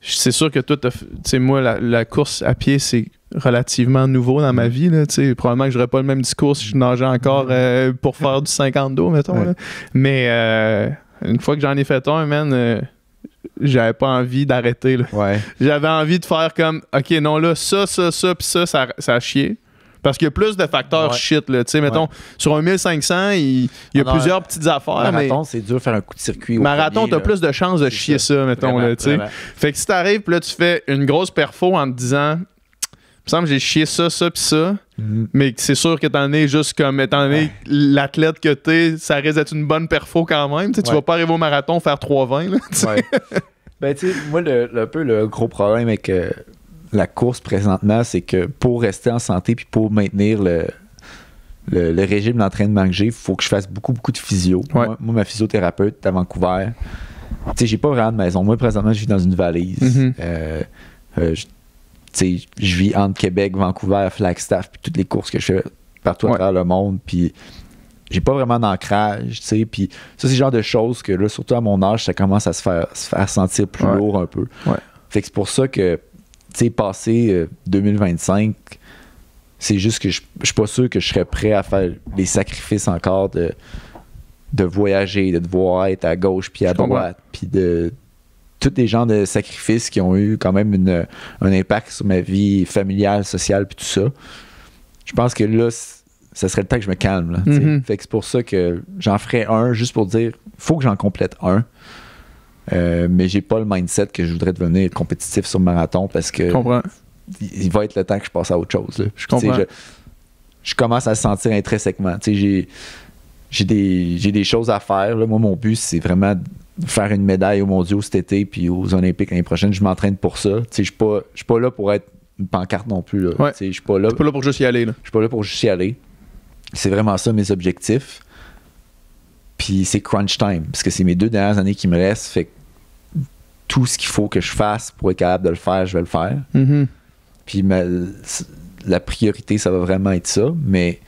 c'est sûr que toi, tu sais, moi, la, course à pied, c'est relativement nouveau dans ma vie. Là, probablement que je n'aurais pas le même discours si je nageais encore euh, pour faire du 50 dos, mettons. Mais euh, une fois que j'en ai fait un, man, euh, j'avais pas envie d'arrêter. Ouais. J'avais envie de faire comme, OK, non, là, ça, ça, ça, puis ça, ça, ça a chié. Parce qu'il y a plus de facteurs shit, là. Tu sais, mettons, sur un 1500, il, y a plusieurs petites affaires. Marathon, c'est dur de faire un coup de circuit. Au marathon, t'as plus de chances de chier ça, mettons, tu sais. Fait que si t'arrives, puis là, tu fais une grosse perfo en te disant, il me semble que j'ai chié ça, ça, puis ça. Mhm. Mais c'est sûr que t'en es juste comme, étant donné l'athlète que t'es, ça risque d'être une bonne perfo quand même. Tu, vas pas arriver au marathon faire 3-20. ben, tu sais, moi, le, peu le gros problème avec que... Euh, la course présentement, c'est que pour rester en santé puis pour maintenir le, le, régime d'entraînement que j'ai, il faut que je fasse beaucoup, beaucoup de physio. Moi, ma physiothérapeute à Vancouver, tu sais, j'ai pas vraiment de maison. Moi, présentement, je vis dans une valise. Mhm. Euh, euh, je, vis entre Québec, Vancouver, Flagstaff, puis toutes les courses que je fais partout à travers le monde. Puis j'ai pas vraiment d'ancrage, tu sais. Puis ça, c'est le genre de choses que là, surtout à mon âge, ça commence à se faire, sentir plus lourd un peu. Ouais. Fait c'est pour ça que tu passé 2025, euh, c'est juste que je, ne suis pas sûr que je serais prêt à faire les sacrifices encore de, de voyager, de devoir être à gauche puis à droite, puis de tous les genres de sacrifices qui ont eu quand même une, un impact sur ma vie familiale, sociale, puis tout ça. Je pense que là, ça serait le temps que je me calme. Mm-hmm. c'est pour ça que j'en ferai un juste pour dire faut que j'en complète un. Euh, mais j'ai pas le mindset que je voudrais devenir compétitif sur le marathon parce que Il, va être le temps que je passe à autre chose. Je, Je, commence à se sentir intrinsèquement. J'ai, j'ai, des, choses à faire. Moi, mon but, c'est vraiment de faire une médaille aux mondiaux cet été puis aux Olympiques l'année prochaine. Je m'entraîne pour ça. Je suis pas, là pour être une pancarte non plus. Je suis pas là pour juste y aller. Je suis pas là pour juste y aller. C'est vraiment ça mes objectifs. Puis c'est crunch time, parce que c'est mes deux dernières années qui me restent. Fait tout ce qu'il faut que je fasse pour être capable de le faire, je vais le faire. Mm-hmm. Puis la priorité, ça va vraiment être ça. Mais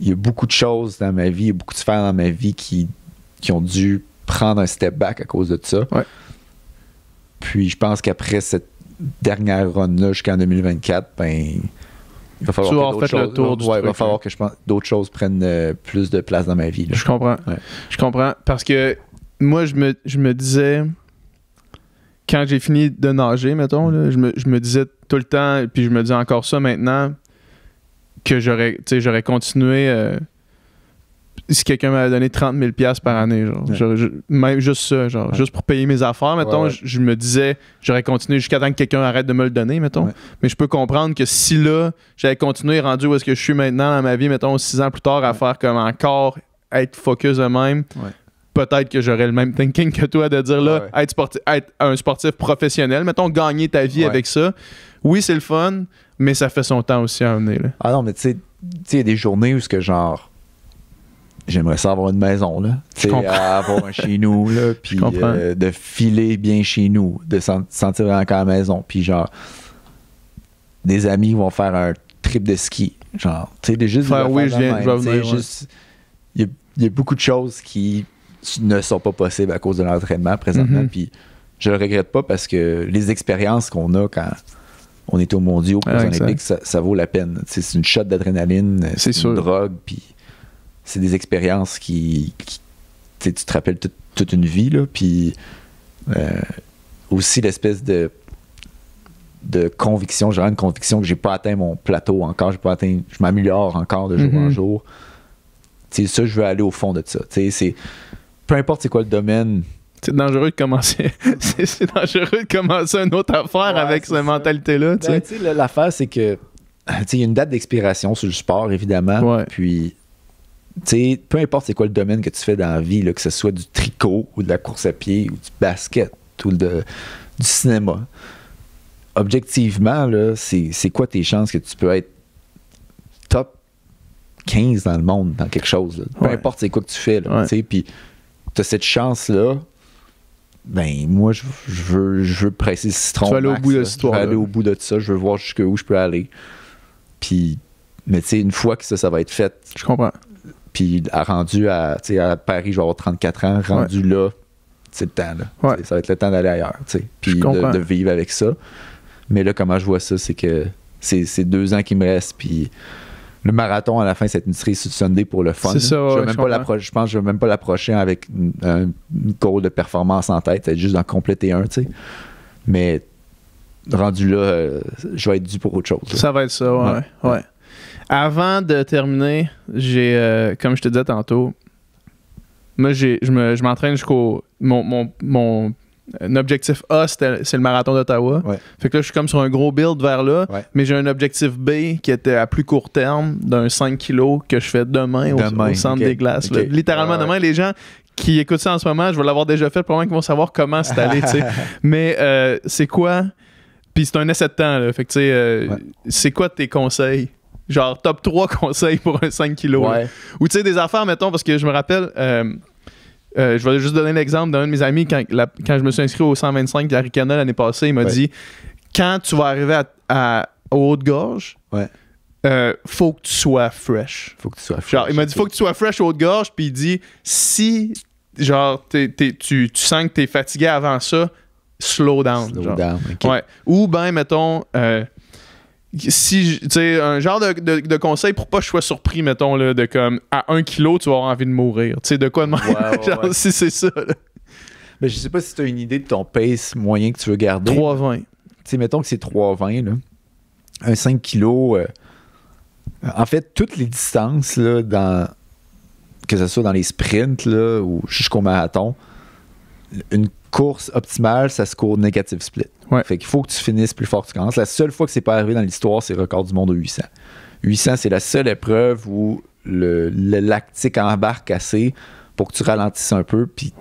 il y a beaucoup de choses dans ma vie, il beaucoup de faire dans ma vie qui, ont dû prendre un step back à cause de ça. Puis je pense qu'après cette dernière run-là jusqu'en 2024, ben il va falloir, que, que je d'autres choses prennent euh, plus de place dans ma vie. Je comprends. Je comprends. Parce que moi, je me, disais, quand j'ai fini de nager, mettons, je, me, disais tout le temps, puis je me dis encore ça maintenant, que j'aurais continué. Euh, si quelqu'un m'avait donné 30 000 par année, genre, même juste ça, genre, juste pour payer mes affaires, mettons, je, me disais, j'aurais continué jusqu'à temps que quelqu'un arrête de me le donner, mettons. Mais je peux comprendre que si là, j'avais continué rendu où est-ce que je suis maintenant dans ma vie, mettons, six ans plus tard, à faire comme encore être focus de même, peut-être que j'aurais le même thinking que toi de dire là, être, un sportif professionnel, mettons, gagner ta vie avec ça. Oui, c'est le fun, mais ça fait son temps aussi à amener. Là. Ah non, mais tu sais, il y a des journées où ce que genre j'aimerais ça avoir une maison, là. Tu avoir un chez nous, là. <laughs> Puis euh, de filer bien chez nous, de sentir encore à la maison. Puis genre, des amis vont faire un trip de ski. Genre, tu sais, juste. Faire, oui, de il, y a, beaucoup de choses qui ne sont pas possibles à cause de l'entraînement présentement. Mm-hmm. Puis je le regrette pas parce que les expériences qu'on a quand on est au mondiaux, aux ah, Olympiques, ça, ça, vaut la peine. C'est une shot d'adrénaline, c'est une drogue, puis c'est des expériences qui, tu te rappelles toute, une vie, là, puis euh, aussi l'espèce de de conviction, genre une conviction que j'ai pas atteint mon plateau encore, j'ai pas atteint, je m'améliore encore de jour en mm-hmm. jour. C'est ça, je veux aller au fond de ça. c'est peu importe c'est quoi le domaine. C'est dangereux de commencer. <laughs> c'est dangereux de commencer une autre affaire avec cette mentalité-là. Ben, la l'affaire, c'est que il y a une date d'expiration sur le sport, évidemment. Puis peu importe c'est quoi le domaine que tu fais dans la vie, que ce soit du tricot ou de la course à pied ou du basket ou de, du cinéma, objectivement, là, c'est, c'est quoi tes chances que tu peux être top 15 dans le monde, dans quelque chose. Peu importe c'est quoi que tu fais. Puis tu as cette chance-là. Ben, moi, je, veux, je veux presser le citron. je aller au bout de Je veux aller au bout de ça. Je veux voir jusqu'où je peux aller. Puis, mais tu sais, une fois que ça, ça va être fait. Je comprends. Puis rendu à, Paris, je vais avoir 34 ans, rendu là, c'est le temps. Là, Ça va être le temps d'aller ailleurs. Puis de, vivre avec ça. Mais là, comment je vois ça, c'est que c'est deux ans qui me restent. Puis le marathon à la fin, c'est une série Sunday pour le fun. je, pense je vais même pas l'approcher avec une, une de performance en tête, C'est juste d'en compléter un, Mais rendu là, euh, je vais être dû pour autre chose. Ça va être ça, ouais. ouais. Avant de terminer, j'ai, euh, comme je te disais tantôt, moi, j'ai, je, m'entraîne jusqu'au. Mon, euh, objectif A, c'est le marathon d'Ottawa. Fait que là, je suis comme sur un gros build vers là, mais j'ai un objectif B qui était à plus court terme d'un 5 kg que je fais demain, Au, centre des glaces. Littéralement demain, les gens qui écoutent ça en ce moment, je vais l'avoir déjà fait, probablement qu'ils vont savoir comment c'est allé. <laughs> mais euh, c'est quoi? Puis c'est un essai de temps, là. Fait que, tu sais, c'est quoi tes conseils Genre, top 3 <laughs> conseils pour un 5 kg. Ou tu sais, des affaires, mettons, parce que je me rappelle, euh, euh, je vais juste donner l'exemple d'un de mes amis, quand, je me suis inscrit au 125 d'Aricana l'année passée, il m'a dit Quand tu vas arriver à, à haut de gorge, il euh, faut que tu sois fresh. Faut que tu sois il m'a dit Faut que tu sois fresh au haut de gorge, puis il dit Si genre tu, sens que tu es fatigué avant ça, slow down. Slow down Ou ben, mettons, euh, si tu un genre de, conseil pour pas que je sois surpris mettons là, de comme à 1 kilo tu vas avoir envie de mourir tu de quoi de <laughs> si c'est ça mais je sais pas si tu as une idée de ton pace moyen que tu veux garder 3,20 tu mettons que c'est 3,20 là un 5 kg euh, en fait toutes les distances là dans que ce soit dans les sprints là, ou jusqu'au marathon une course optimale, ça se court négative split. Fait qu'il faut que tu finisses plus fort que tu commences. La seule fois que c'est pas arrivé dans l'histoire, c'est record du monde de 800. 800, c'est la seule épreuve où le, lactique embarque assez pour que tu ralentisses un peu, puis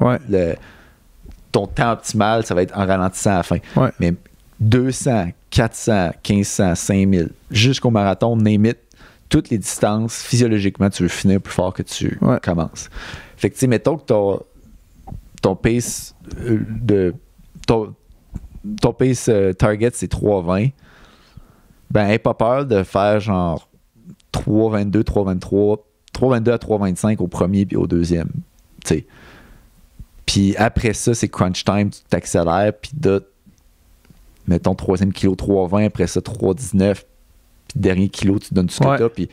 ton temps optimal, ça va être en ralentissant à la fin. Mais 200, 400, 1500, 5000, jusqu'au marathon, name toutes les distances, physiologiquement, tu veux finir plus fort que tu commences. Fait que, tu sais, mettons que ton pace euh, de euh, target c'est 3,20, ben pas peur de faire genre 3,22, 3,23, 3,22 à 3,25 au premier puis au deuxième. sais Puis après ça, c'est crunch time, tu t'accélères, puis de mettons troisième kilo 3,20, après ça 3,19, puis dernier kilo, tu donnes tout ce que tu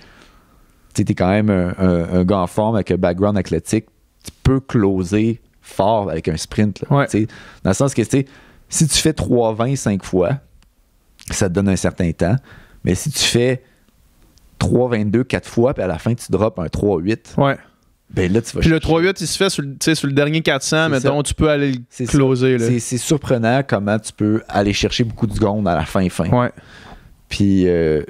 puis tu es quand même un, un, gars en forme avec un background athlétique, tu peux closer fort avec un sprint. Dans le sens que si tu fais 3-20 5 fois, ça te donne un certain temps. Mais si tu fais 3-22 4 fois, puis à la fin, tu drops un 3-8. Ouais. Ben puis le 3-8, il se fait sur, le dernier 400, mais donc tu peux aller le closer. C'est surprenant comment tu peux aller chercher beaucoup de secondes à la fin fin. Puis, euh,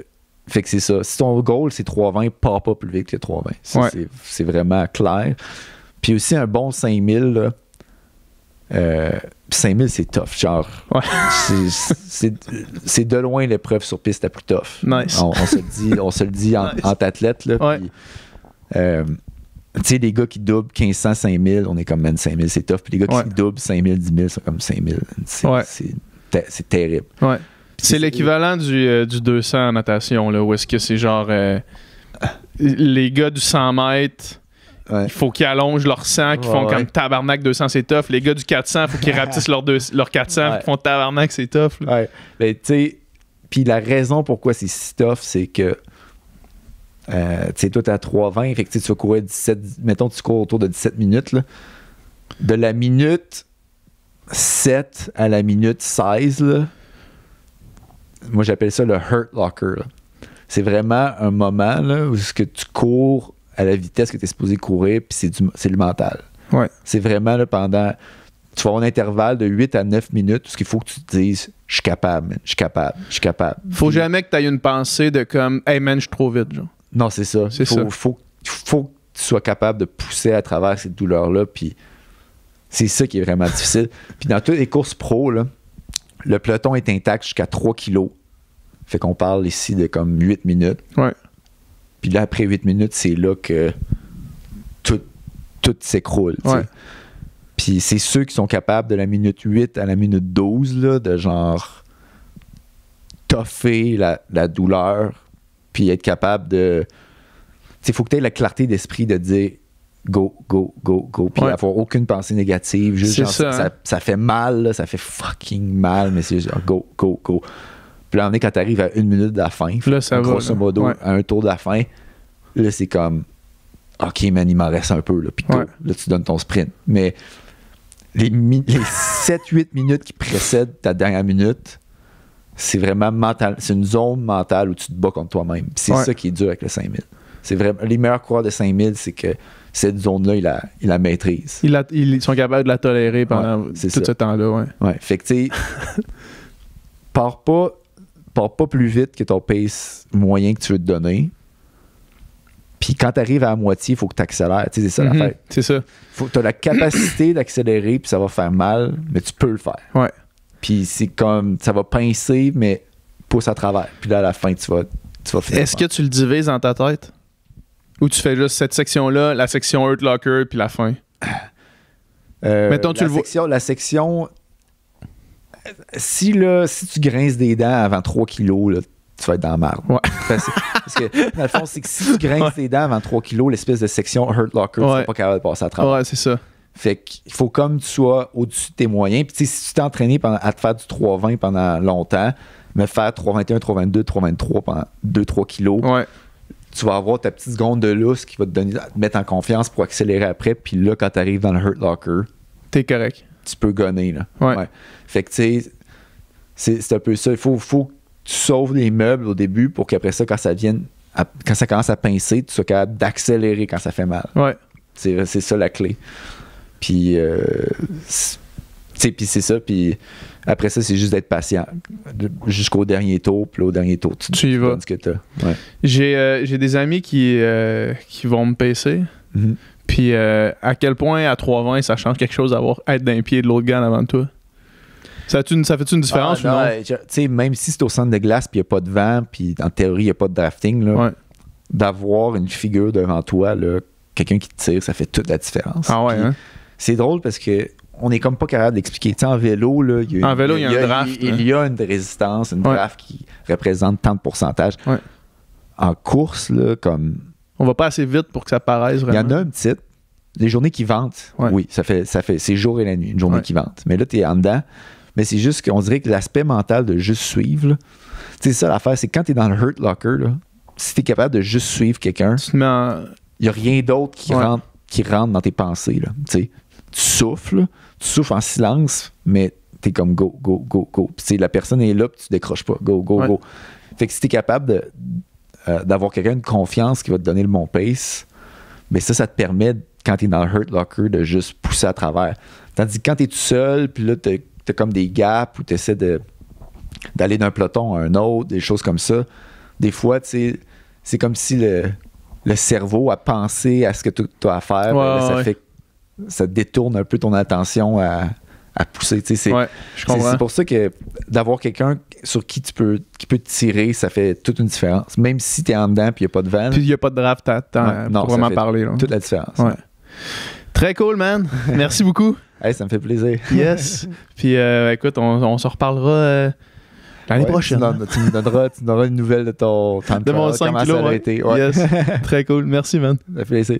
fait que c'est ça. Si ton goal, c'est 3-20, pas plus vite que 3-20. C'est vraiment clair. Puis aussi un bon 5000, là. Euh, 5000, c'est tough, genre. C'est de loin l'épreuve sur piste la plus tough. Nice. On, se le dit, on se le dit en, tant qu'athlète. athlète. Là, euh, tu sais, les gars qui doublent 1500, 5000, on est comme, même 5000, c'est tough. Puis les gars qui doublent 5000, 10 000, sont comme 5000. C'est terrible. C'est l'équivalent du, euh, du, 200 en natation, là, où est-ce que c'est genre. Euh, les gars du 100 mètres il faut qu'ils allongent leur 100, qu'ils font comme tabarnak 200, c'est tough. Les gars du 400, faut qu'ils <laughs> rapetissent leur, leur 400, qu'ils font tabarnak, c'est tough. Là. Mais ben, tu puis la raison pourquoi c'est si tough, c'est que. Euh, tu sais, toi, t'es à 3,20, fait que tu vas courir 17. Mettons, tu cours autour de 17 minutes. De la minute 7 à la minute 16, moi j'appelle ça le hurt locker. C'est vraiment un moment là, où ce que tu cours à la vitesse que tu es supposé courir, puis c'est, du, le mental. Ouais. C'est vraiment pendant. Tu vas avoir un intervalle de 8 à 9 minutes, ce qu'il faut que tu te dises je suis capable, je suis capable, je suis capable. Faut jamais que tu aies une pensée de comme Hey man, je suis trop vite. Non, c'est ça. C'est faut, Faut, faut que tu sois capable de pousser à travers cette douleur-là, puis c'est ça qui est vraiment difficile. <laughs> Puis dans toutes les courses pro, le peloton est intact jusqu'à 3 kilos. Fait qu'on parle ici de comme 8 minutes. Ouais. Puis là, après 8 minutes, c'est là que tout, s'écroule. Puis c'est ceux qui sont capables de la minute 8 à la minute 12, de genre toffer la, douleur, puis être capable de. Il faut que tu aies la clarté d'esprit de dire go, go, go, go. Puis avoir aucune pensée négative. Juste genre, hein. ça, fait mal, ça fait fucking mal, mais c'est juste go, go, go là, on est quand à une minute de la fin, là, ça va, grosso modo, à un tour de la fin, là, c'est comme, OK, man, il m'en reste un peu, là, puis tu donnes ton sprint. Mais les, 7-8 minutes qui précèdent ta dernière minute, c'est vraiment mental. C'est une zone mentale où tu te bats contre toi-même. c'est ça qui est dur avec le 5000. C'est vraiment, les meilleurs coureurs de 5000, c'est que cette zone-là, il la, maîtrise. Ils, sont capables de la tolérer pendant tout ce temps-là. Ouais. ouais. Fait que, tu <laughs> pars pas pars pas plus vite que ton pace moyen que tu veux te donner. Puis quand tu arrives à la moitié, il faut que tu accélères. Tu sais, c'est ça l'affaire. Mhm, c'est ça. tu as la capacité <clears throat> d'accélérer, puis ça va faire mal, mais tu peux le faire. Ouais. Puis c'est comme, ça va pincer, mais pousse à travers. Puis là, à la fin, tu vas, tu Est-ce que tu le divises dans ta tête? Ou tu fais juste cette section-là, la section locker puis la fin? Euh, Mettons, tu le vois... la section si, là, si tu grinces des dents avant 3 kilos, tu vas être dans la marde <laughs> Parce, que, dans le fond, c'est que si tu grinces des tes dents avant 3 kilos, l'espèce de section Hurt Locker, ouais. tu pas capable de passer à travers. Ouais, c'est ça. Fait qu'il faut comme tu sois au-dessus de tes moyens. Puis, si tu t'es entraîné à te faire du 3,20 pendant longtemps, mais faire 3,21, 3,22, 3,23 pendant 2-3 kilos, tu vas avoir ta petite seconde de lousse qui va te, donner, mettre en confiance pour accélérer après. Puis là, quand tu arrives dans le Hurt Locker, t'es correct tu peux gonner. Là. Ouais. Fait que tu sais, c'est un peu ça. Il faut, faut que tu sauves les meubles au début pour qu'après ça, quand ça vienne, quand ça commence à pincer, tu sois capable d'accélérer quand ça fait mal. Ouais. C'est ça la clé. Puis, euh, puis c'est ça. Puis après ça, c'est juste d'être patient jusqu'au dernier tour. Puis au dernier tour, tu, tu y vas. Euh, j'ai des amis qui, euh, qui vont me pincer. Mhm. Puis euh, à quel point à 3-20 ça change quelque chose d'avoir être d'un pied de l'autre gars avant toi? Ça, fait-tu une ah, différence euh, même si c'est au centre de glace puis il n'y a pas de vent, puis en théorie, il n'y a pas de drafting, d'avoir une figure devant toi, quelqu'un qui te tire, ça fait toute la différence. Ah ouais, hein? C'est drôle parce que on n'est comme pas capable d'expliquer. en vélo, il y a, en vélo, il y a, une résistance, une draft qui représente tant de pourcentage. En course, là, comme on va pas assez vite pour que ça paraisse vraiment. Il y en a un petit. Les journées qui ventent. oui, ça fait, ça fait, c'est jour et la nuit, une journée qui vente. Mais là, tu es en dedans. Mais c'est juste qu'on dirait que l'aspect mental de juste suivre, c'est sais, ça l'affaire, c'est quand tu es dans le hurt locker, là, si tu es capable de juste suivre quelqu'un, il n'y a rien d'autre qui, rentre, qui rentre dans tes pensées. Là, tu souffles, tu souffles en silence, mais tu es comme go, go, go, go. Puis la personne est là, tu décroches pas. Go, go, go. Fait que si tu es capable de, euh, d'avoir quelqu'un de confiance qui va te donner le bon pace, mais ça, ça te permet, quand tu es dans le Hurt Locker, de juste pousser à travers. Tandis que quand tu es tout seul, puis là, tu comme des gaps ou tu essaies d'aller d'un peloton à un autre, des choses comme ça, des fois, c'est comme si le, cerveau a pensé à ce que tu as à faire. Ben, ça fait ça détourne un peu ton attention à, à pousser. C'est pour ça que d'avoir quelqu'un sur qui tu peux qui peut te tirer, ça fait toute une différence. Même si tu es en dedans et il n'y a pas de van. Puis il n'y a pas de draft, t'as ouais, vraiment parler. Là. Toute la différence. Très cool, man. <laughs> Merci beaucoup. ça me fait plaisir. Yes. <laughs> Puis euh, écoute, on, se reparlera. Euh, l'année prochaine. Hein. Tu, nous donneras, une nouvelle de ton <laughs> temps de, mon 5 kilos, Yes. Très cool. Merci, man. Ça fait plaisir.